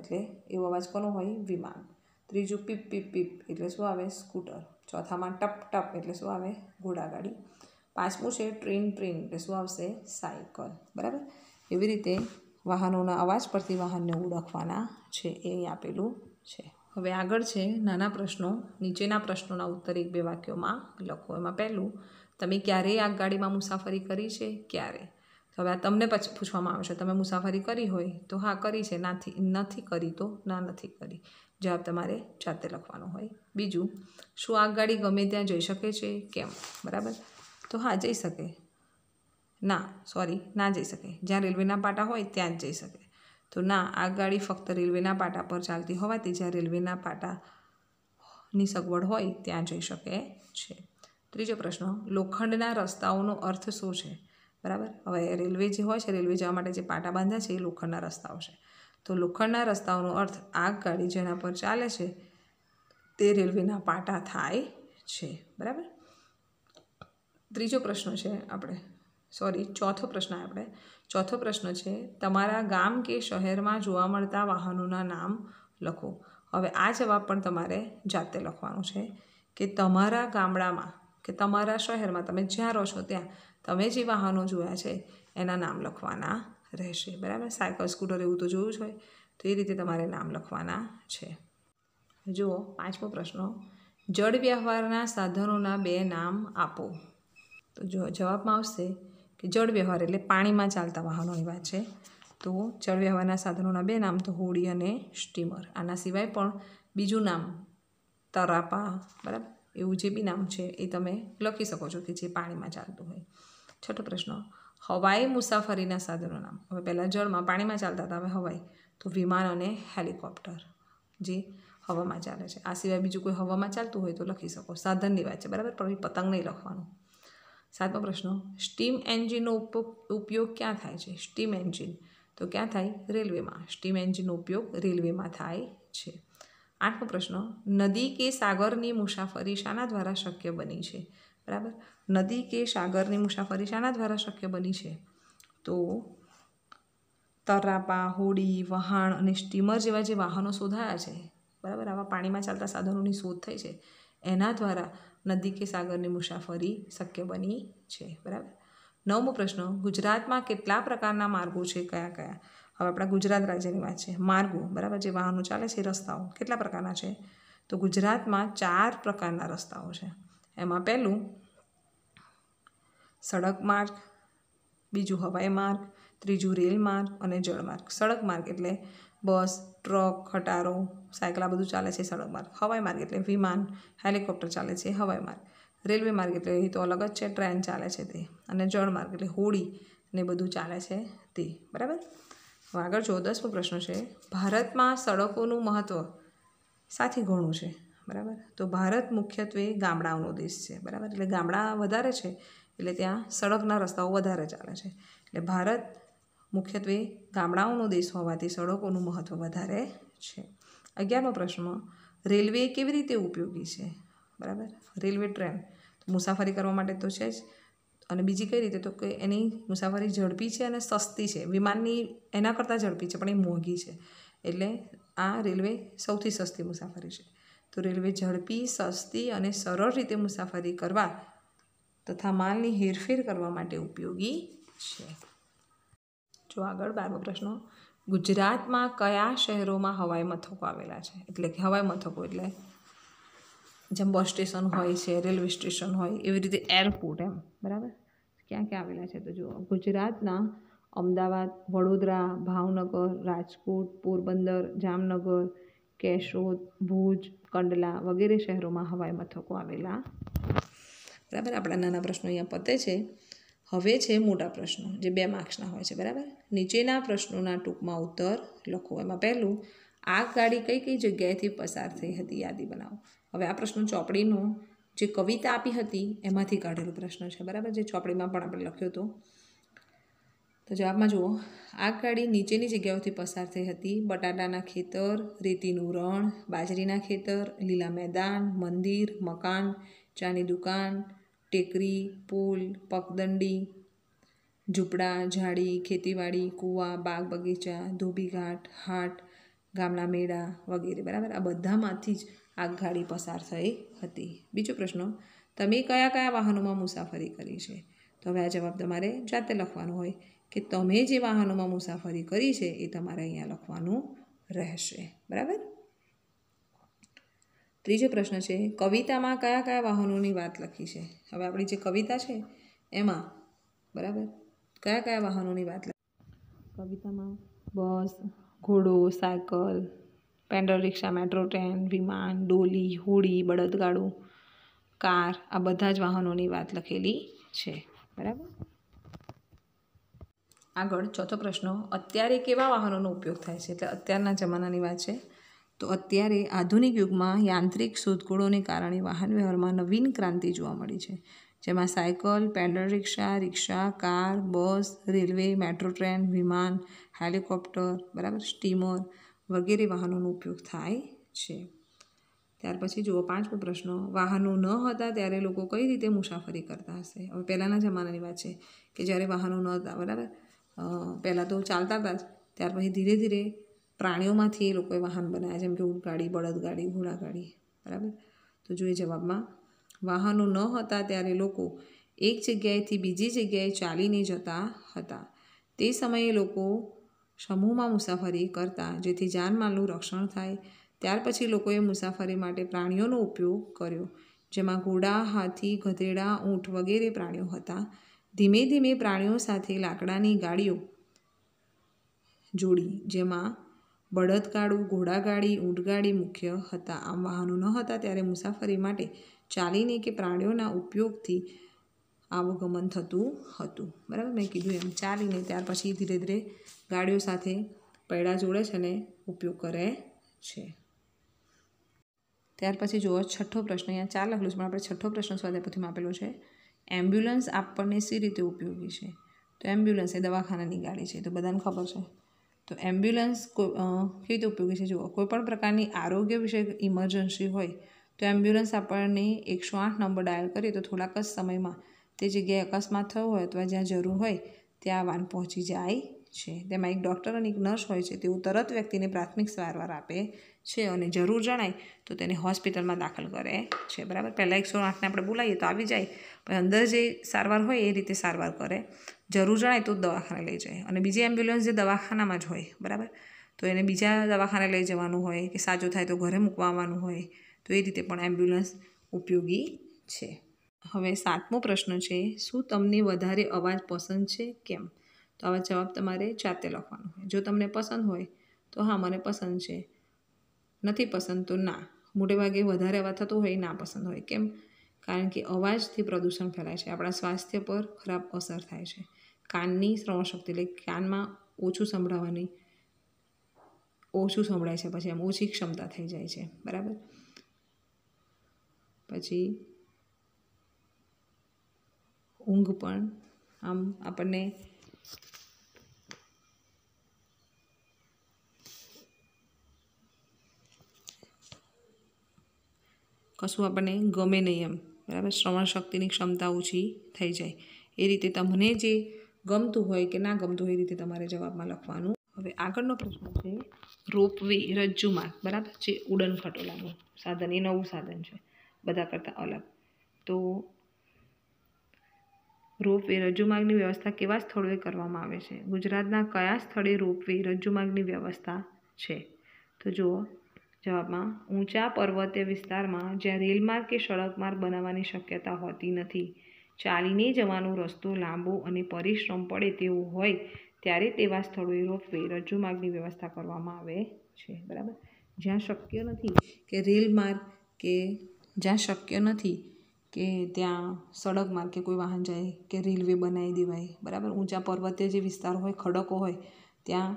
એટલે એવો અવાજ કોનો હોય વિમાન ત્રીજું પીપ પીપ પીપ એટલે શું આવે સ્કૂટર ચોથામાં ટપ ટપ એટલે શું આવે ઘોડાગાડી પાંચમું છે ટ્રેન ટ્રેન એટલે શું આવશે સાયકલ બરાબર એવી રીતે વાહનોના અવાજ પરથી વાહનને ઓળખવાના છે એ આપેલું છે હવે આગળ છે નાના પ્રશ્નો નીચેના પ્રશ્નોના ઉત્તર એક બે વાક્યોમાં લખો એમાં પહેલું તમે ક્યારેય આ ગાડીમાં મુસાફરી કરી છે ક્યારે હવે આ તમને પછી પૂછવામાં આવશે તમે મુસાફરી કરી હોય તો હા કરી છે નાથી નથી કરી તો ના નથી કરી જવાબ તમારે જાતે લખવાનો હોય બીજું શું આ ગાડી ગમે ત્યાં જઈ શકે છે કેમ બરાબર તો હા જઈ શકે ના સોરી ના જઈ શકે જ્યાં રેલવેના પાટા હોય ત્યાં જ જઈ શકે તો ના આ ગાડી ફક્ત રેલવેના પાટા પર ચાલતી હોવાથી જ્યાં રેલવેના પાટાની સગવડ હોય ત્યાં જઈ શકે છે ત્રીજો પ્રશ્ન લોખંડના રસ્તાઓનો અર્થ શું છે બરાબર હવે રેલવે જે હોય છે રેલવે જવા માટે જે પાટા બાંધ્યા છે એ લોખંડના રસ્તાઓ છે તો લોખંડના રસ્તાઓનો અર્થ આ જેના પર ચાલે છે તે રેલવેના પાટા થાય છે બરાબર ત્રીજો પ્રશ્ન છે આપણે સોરી ચોથો પ્રશ્ન આપણે ચોથો પ્રશ્ન છે તમારા ગામ કે શહેરમાં જોવા મળતા વાહનોના નામ લખો હવે આ જવાબ પણ તમારે જાતે લખવાનો છે કે તમારા ગામડામાં કે તમારા શહેરમાં તમે જ્યાં રહો છો ત્યાં તમે જે વાહનો જોયા છે એના નામ લખવાના રહેશે બરાબર સાયકલ સ્કૂટર એવું તો જોયું જ હોય તો એ રીતે તમારે નામ લખવાના છે જુઓ પાંચમો પ્રશ્ન જળ વ્યવહારના સાધનોના બે નામ આપો તો જો જવાબમાં આવશે કે જળ વ્યવહાર એટલે પાણીમાં ચાલતા વાહનોની વાત છે તો જળ વ્યવહારના સાધનોના બે નામ તો હોડી અને સ્ટીમર આના સિવાય પણ બીજું નામ તરાપા બરાબર એવું જે બી નામ છે એ તમે લખી શકો છો કે જે પાણીમાં ચાલતું હોય છઠ્ઠો પ્રશ્ન હવાઈ મુસાફરીના સાધનો નામ હવે પહેલાં જળમાં પાણીમાં ચાલતા હતા હવે હવાઈ તો વિમાન અને હેલિકોપ્ટર જે હવામાં ચાલે છે આ સિવાય બીજું કોઈ હવામાં ચાલતું હોય તો લખી શકો સાધનની વાત છે બરાબર પણ પતંગ નહીં લખવાનું સાતમો પ્રશ્ન સ્ટીમ એન્જિનનો ઉપયોગ ક્યાં થાય છે સ્ટીમ એન્જિન તો ક્યાં થાય રેલવેમાં સ્ટીમ એન્જિનનો ઉપયોગ રેલવેમાં થાય છે આઠમો પ્રશ્ન નદી કે સાગરની મુસાફરી શાના દ્વારા શક્ય બની છે બરાબર નદી કે સાગરની મુસાફરી શાના દ્વારા શક્ય બની છે તો તરાપા હોડી વહાણ અને સ્ટીમર જેવા જે વાહનો શોધાયા છે બરાબર આવા પાણીમાં ચાલતા સાધનોની શોધ થઈ છે એના દ્વારા નદી કે સાગરની મુસાફરી શક્ય બની છે બરાબર નવમો પ્રશ્ન ગુજરાતમાં કેટલા પ્રકારના માર્ગો છે કયા કયા હવે આપણા ગુજરાત રાજ્યની વાત છે માર્ગો બરાબર જે વાહનો ચાલે છે રસ્તાઓ કેટલા પ્રકારના છે તો ગુજરાતમાં ચાર પ્રકારના રસ્તાઓ છે એમાં પહેલું સડક માર્ગ બીજું હવાઈ માર્ગ ત્રીજું રેલ માર્ગ અને જળમાર્ગ સડક માર્ગ એટલે બસ ટ્રક ખટારો સાયકલ આ બધું ચાલે છે સડક માર્ગ હવાઈ માર્ગ એટલે વિમાન હેલિકોપ્ટર ચાલે છે હવાઈ માર્ગ રેલવે માર્ગ એટલે એ તો અલગ જ છે ટ્રેન ચાલે છે તે અને જળમાર્ગ એટલે હોડી ને બધું ચાલે છે તે બરાબર આગળ જો દસમો પ્રશ્ન છે ભારતમાં સડકોનું મહત્ત્વ સાથી ઘણું છે બરાબર તો ભારત મુખ્યત્વે ગામડાઓનો દેશ છે બરાબર એટલે ગામડા વધારે છે એટલે ત્યાં સડકના રસ્તાઓ વધારે ચાલે છે એટલે ભારત મુખ્યત્વે ગામડાઓનો દેશ હોવાથી સડકોનું મહત્ત્વ વધારે છે અગિયારમો પ્રશ્ન રેલવે કેવી રીતે ઉપયોગી છે બરાબર રેલવે ટ્રેન મુસાફરી કરવા માટે તો છે જ અને બીજી કઈ રીતે તો કે એની મુસાફરી ઝડપી છે અને સસ્તી છે વિમાનની એના કરતાં ઝડપી છે પણ એ મોંઘી છે એટલે આ રેલવે સૌથી સસ્તી મુસાફરી છે તો રેલવે ઝડપી સસ્તી અને સરળ રીતે મુસાફરી કરવા તથા માલની હેરફેર કરવા માટે ઉપયોગી છે જો આગળ બારમો પ્રશ્નો ગુજરાતમાં કયા શહેરોમાં હવાઈ મથકો આવેલા છે એટલે કે હવાઈ મથકો એટલે જેમ બસ સ્ટેશન હોય છે રેલવે સ્ટેશન હોય એવી રીતે એરપોર્ટ એમ બરાબર ક્યાં ક્યાં આવેલા છે તો જુઓ ગુજરાતના અમદાવાદ વડોદરા ભાવનગર રાજકોટ પોરબંદર જામનગર કેશોદ ભુજ કંડલા વગેરે શહેરોમાં હવાઈ મથકો આવેલા બરાબર આપણા નાના પ્રશ્નો અહીંયા પતે છે હવે છે મોટા પ્રશ્નો જે બે માર્ક્સના હોય છે બરાબર નીચેના પ્રશ્નોના ટૂંકમાં ઉત્તર લખો એમાં પહેલું આ ગાડી કઈ કઈ જગ્યાએથી પસાર થઈ હતી યાદી બનાવો હવે આ પ્રશ્ન ચોપડીનો જે કવિતા આપી હતી એમાંથી કાઢેલો પ્રશ્ન છે બરાબર જે ચોપડીમાં પણ આપણે લખ્યો હતો તો જવાબમાં જુઓ આ ગાડી નીચેની જગ્યાઓથી પસાર થઈ હતી બટાટાના ખેતર રેતીનું રણ બાજરીના ખેતર લીલા મેદાન મંદિર મકાન ચાની દુકાન ટેકરી પુલ પગદંડી ઝૂંપડા ઝાડી ખેતીવાડી કૂવા બાગ બગીચા ધોબીઘાટ હાટ ગામના મેળા વગેરે બરાબર આ બધામાંથી જ આગગાડી પસાર થઈ હતી બીજો પ્રશ્ન તમે કયા કયા વાહનોમાં મુસાફરી કરી છે તો હવે આ જવાબ તમારે જાતે લખવાનો હોય કે તમે જે વાહનોમાં મુસાફરી કરી છે એ તમારે અહીંયા લખવાનું રહેશે બરાબર ત્રીજો પ્રશ્ન છે કવિતામાં કયા કયા વાહનોની વાત લખી છે હવે આપણી જે કવિતા છે એમાં બરાબર કયા કયા વાહનોની વાત લખી કવિતામાં બસ ઘોડો cycle pedal rickshaw metro train વિમાન ડોલી હોડી બળદગાડું કાર આ બધા જ વાહનોની વાત લખેલી છે બરાબર આગળ ચોથો પ્રશ્ન અત્યારે કેવા વાહનોનો ઉપયોગ થાય છે એટલે અત્યારના જમાનાની વાત છે તો અત્યારે આધુનિક યુગમાં યાંત્રિક શોધખોળોને કારણે વાહન વ્યવહારમાં નવીન ક્રાંતિ જોવા મળી છે જેમાં cycle pedal rickshaw rickshaw car bus railway metro train વિમાન હેલિકોપ્ટર બરાબર સ્ટીમર વગેરે વાહનોનો ઉપયોગ થાય છે ત્યાર પછી જુઓ પાંચમો પ્રશ્ન વાહનો ન હતા ત્યારે લોકો કઈ રીતે મુસાફરી કરતા હશે હવે પહેલાંના જમાનાની વાત છે કે જ્યારે વાહનો ન હતા બરાબર પહેલાં તો ચાલતા હતા જ ત્યાર પછી ધીરે ધીરે પ્રાણીઓમાંથી એ લોકોએ વાહન બનાવ્યા જેમ કે ઊંટગાડી બળદગાડી ઘોડાગાડી બરાબર તો જો એ જવાબમાં વાહનો ન હતા ત્યારે લોકો એક જગ્યાએથી બીજી જગ્યાએ ચાલીને જતા હતા તે સમયે લોકો સમૂહમાં મુસાફરી કરતા જેથી જાનમાલનું રક્ષણ થાય ત્યાર પછી લોકોએ મુસાફરી માટે પ્રાણીઓનો ઉપયોગ કર્યો જેમાં ઘોડા હાથી ગધેડા ઊંટ વગેરે પ્રાણીઓ હતા ધીમે ધીમે પ્રાણીઓ સાથે લાકડાની ગાડીઓ જોડી જેમાં બળદગાડું ઘોડાગાડી ઊંટગાડી મુખ્ય હતા આમ વાહનો ન હતા ત્યારે મુસાફરી માટે ચાલીને કે પ્રાણીઓના ઉપયોગથી આવગમન થતું હતું બરાબર મેં કીધું એમ ચાલીને ત્યાર પછી ધીરે ધીરે ગાડીઓ સાથે પૈડા જોડે છે અને ઉપયોગ કરે છે ત્યાર પછી જુઓ છઠ્ઠો પ્રશ્ન અહીંયા ચાર લખેલું છે પણ આપણે છઠ્ઠો પ્રશ્ન સ્વાધ્યાયપોથીમાં આપેલો છે એમ્બ્યુલન્સ આપણને સી રીતે ઉપયોગી છે તો એમ્બ્યુલન્સ એ દવાખાનાની ગાડી છે તો બધાને ખબર છે તો એમ્બ્યુલન્સ કેવી રીતે ઉપયોગી છે જુઓ કોઈપણ પ્રકારની આરોગ્ય વિષયક ઇમરજન્સી હોય તો એમ્બ્યુલન્સ આપણને એકસો આઠ નંબર ડાયલ કરીએ તો થોડાક જ સમયમાં તે જગ્યાએ અકસ્માત થયો હોય અથવા જ્યાં જરૂર હોય ત્યાં વાન પહોંચી જાય છે તેમાં એક ડૉક્ટર અને એક નર્સ હોય છે તેઓ તરત વ્યક્તિને પ્રાથમિક સારવાર આપે છે અને જરૂર જણાય તો તેને હોસ્પિટલમાં દાખલ કરે છે બરાબર પહેલાં એકસો આઠને આપણે બોલાવીએ તો આવી જાય પણ અંદર જે સારવાર હોય એ રીતે સારવાર કરે જરૂર જણાય તો દવાખાને લઈ જાય અને બીજી એમ્બ્યુલન્સ જે દવાખાનામાં જ હોય બરાબર તો એને બીજા દવાખાને લઈ જવાનું હોય કે સાજો થાય તો ઘરે મૂકવાનું હોય તો એ રીતે પણ એમ્બ્યુલન્સ ઉપયોગી છે હવે સાતમો પ્રશ્ન છે શું તમને વધારે અવાજ પસંદ છે કેમ તો આવા જવાબ તમારે જાતે લખવાનો હોય જો તમને પસંદ હોય તો હા મને પસંદ છે નથી પસંદ તો ના મોટે ભાગે વધારે અવાજ થતું હોય ના પસંદ હોય કેમ કારણ કે અવાજથી પ્રદૂષણ ફેલાય છે આપણા સ્વાસ્થ્ય પર ખરાબ અસર થાય છે કાનની શ્રવણ શક્તિ એટલે કાનમાં ઓછું સંભળાવાની ઓછું સંભળાય છે પછી એમ ઓછી ક્ષમતા થઈ જાય છે બરાબર પછી ઊંઘ પણ આમ આપણને કશું આપણને ગમે નહીં એમ બરાબર શ્રવણ શક્તિની ક્ષમતા ઓછી થઈ જાય એ રીતે તમને જે ગમતું હોય કે ના ગમતું હોય એ રીતે તમારે જવાબમાં લખવાનું હવે આગળનો પ્રશ્ન છે રોપવે રજ્જુ માર્ગ બરાબર જે ઉડન ખટોલાનું સાધન એ નવું સાધન છે બધા કરતાં અલગ તો રોપવે રજ્જુ માર્ગની વ્યવસ્થા કેવા સ્થળોએ કરવામાં આવે છે ગુજરાતના કયા સ્થળે રોપવે રજ્જુ માર્ગની વ્યવસ્થા છે તો જુઓ જવાબમાં ઊંચા પર્વતીય વિસ્તારમાં જ્યાં રેલમાર્ગ કે સડક માર્ગ બનાવવાની શક્યતા હોતી નથી ચાલીને જવાનો રસ્તો લાંબો અને પરિશ્રમ પડે તેવો હોય ત્યારે તેવા સ્થળોએ રોપવે રજૂ માર્ગની વ્યવસ્થા કરવામાં આવે છે બરાબર જ્યાં શક્ય નથી કે રેલ માર્ગ કે જ્યાં શક્ય નથી કે ત્યાં સડક માર્ગ કે કોઈ વાહન જાય કે રેલવે બનાવી દેવાય બરાબર ઊંચા પર્વતીય જે વિસ્તાર હોય ખડકો હોય ત્યાં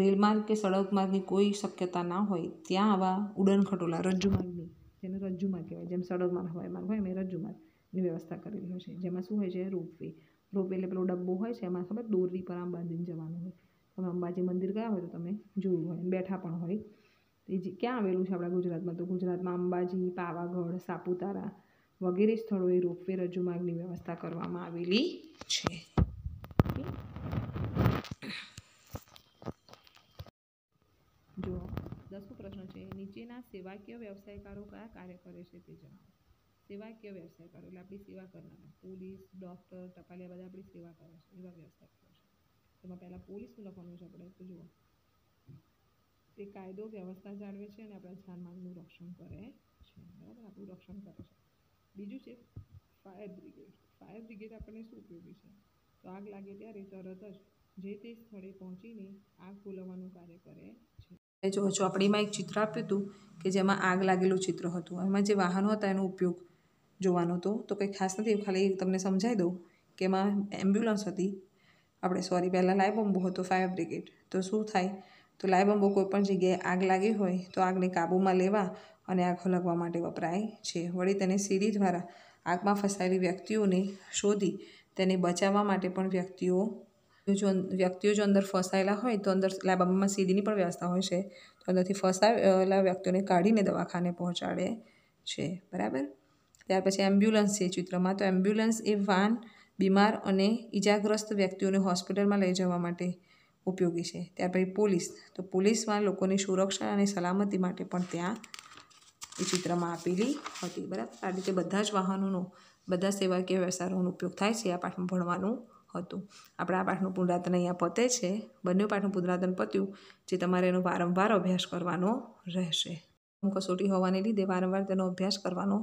રેલમાર્ગ કે સડક માર્ગની કોઈ શક્યતા ના હોય ત્યાં આવા ઉડન ઉડનખટોલા રજ્જુમાર્ગની જેને રજ્જુમાર્ગ કહેવાય જેમ સડક માર્ગ હવાઈ માર્ગ હોય એમ એ રજ્જુમાર્ગની વ્યવસ્થા કરેલી હોય છે જેમાં શું હોય છે રોપવે રોપવે એટલે પેલો ડબ્બો હોય છે એમાં ખબર દોરવી પર આમ બાંધીને જવાનું હોય તમે અંબાજી મંદિર ગયા હોય તો તમે જોયું હોય બેઠા પણ હોય એ જે ક્યાં આવેલું છે આપણા ગુજરાતમાં તો ગુજરાતમાં અંબાજી પાવાગઢ સાપુતારા વગેરે સ્થળોએ રોપવે રજૂ માર્ગની વ્યવસ્થા કરવામાં આવેલી છે નીચેના સેવાકીય વ્યવસાયકારો કયા કાર્ય કરે છે તે જણાવો સેવાકીય વ્યવસાયકારો એટલે આપણી સેવા કરનારા પોલીસ ડૉક્ટર ટપાલિયા બધા આપણી સેવા કરે છે એવા વ્યવસાય કરે છે એમાં પહેલાં પોલીસનું લખવાનું છે આપણે તો જુઓ તે કાયદો વ્યવસ્થા જાળવે છે અને આપણા જાનમાલનું રક્ષણ કરે છે બરાબર આપણું રક્ષણ કરે છે બીજું છે ફાયર બ્રિગેડ ફાયર બ્રિગેડ આપણને શું ઉપયોગી છે તો આગ લાગે ત્યારે તરત જ જે તે સ્થળે પહોંચીને આગ ઓલવવાનું કાર્ય કરે છે જો જો આપણે એમાં એક ચિત્ર આપ્યું હતું કે જેમાં આગ લાગેલું ચિત્ર હતું એમાં જે વાહનો હતા એનો ઉપયોગ જોવાનો હતો તો કંઈ ખાસ નથી ખાલી તમને સમજાવી દઉં કે એમાં એમ્બ્યુલન્સ હતી આપણે સોરી પહેલાં લાઈવ હતો ફાયર બ્રિગેડ તો શું થાય તો લાઈવ બોમ્બો કોઈપણ જગ્યાએ આગ લાગી હોય તો આગને કાબૂમાં લેવા અને આગ હલકવા માટે વપરાય છે વળી તેને સીડી દ્વારા આગમાં ફસાયેલી વ્યક્તિઓને શોધી તેને બચાવવા માટે પણ વ્યક્તિઓ જો વ્યક્તિઓ જો અંદર ફસાયેલા હોય તો અંદર લાબામાં સીધીની પણ વ્યવસ્થા હોય છે તો અંદરથી ફસાયેલા વ્યક્તિઓને કાઢીને દવાખાને પહોંચાડે છે બરાબર ત્યાર પછી એમ્બ્યુલન્સ છે ચિત્રમાં તો એમ્બ્યુલન્સ એ વાન બીમાર અને ઈજાગ્રસ્ત વ્યક્તિઓને હોસ્પિટલમાં લઈ જવા માટે ઉપયોગી છે ત્યાર પછી પોલીસ તો પોલીસમાં લોકોની સુરક્ષા અને સલામતી માટે પણ ત્યાં એ ચિત્રમાં આપેલી હતી બરાબર આ રીતે બધા જ વાહનોનો બધા સેવાકીય વ્યવસાયોનો ઉપયોગ થાય છે આ પાઠમાં ભણવાનું હતું આપણા આ પાઠનું પુનરાતન અહીંયા પતે છે બંને પાઠનું પુનરાતન પત્યું જે તમારે એનો વારંવાર અભ્યાસ કરવાનો રહેશે કસોટી હોવાને લીધે વારંવાર તેનો અભ્યાસ કરવાનો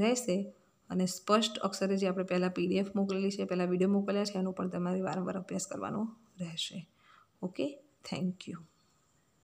રહેશે અને સ્પષ્ટ અક્ષરે જે આપણે પહેલાં પીડીએફ મોકલેલી છે પહેલાં વિડીયો મોકલ્યા છે એનો પણ તમારે વારંવાર અભ્યાસ કરવાનો રહેશે ઓકે થેન્ક યુ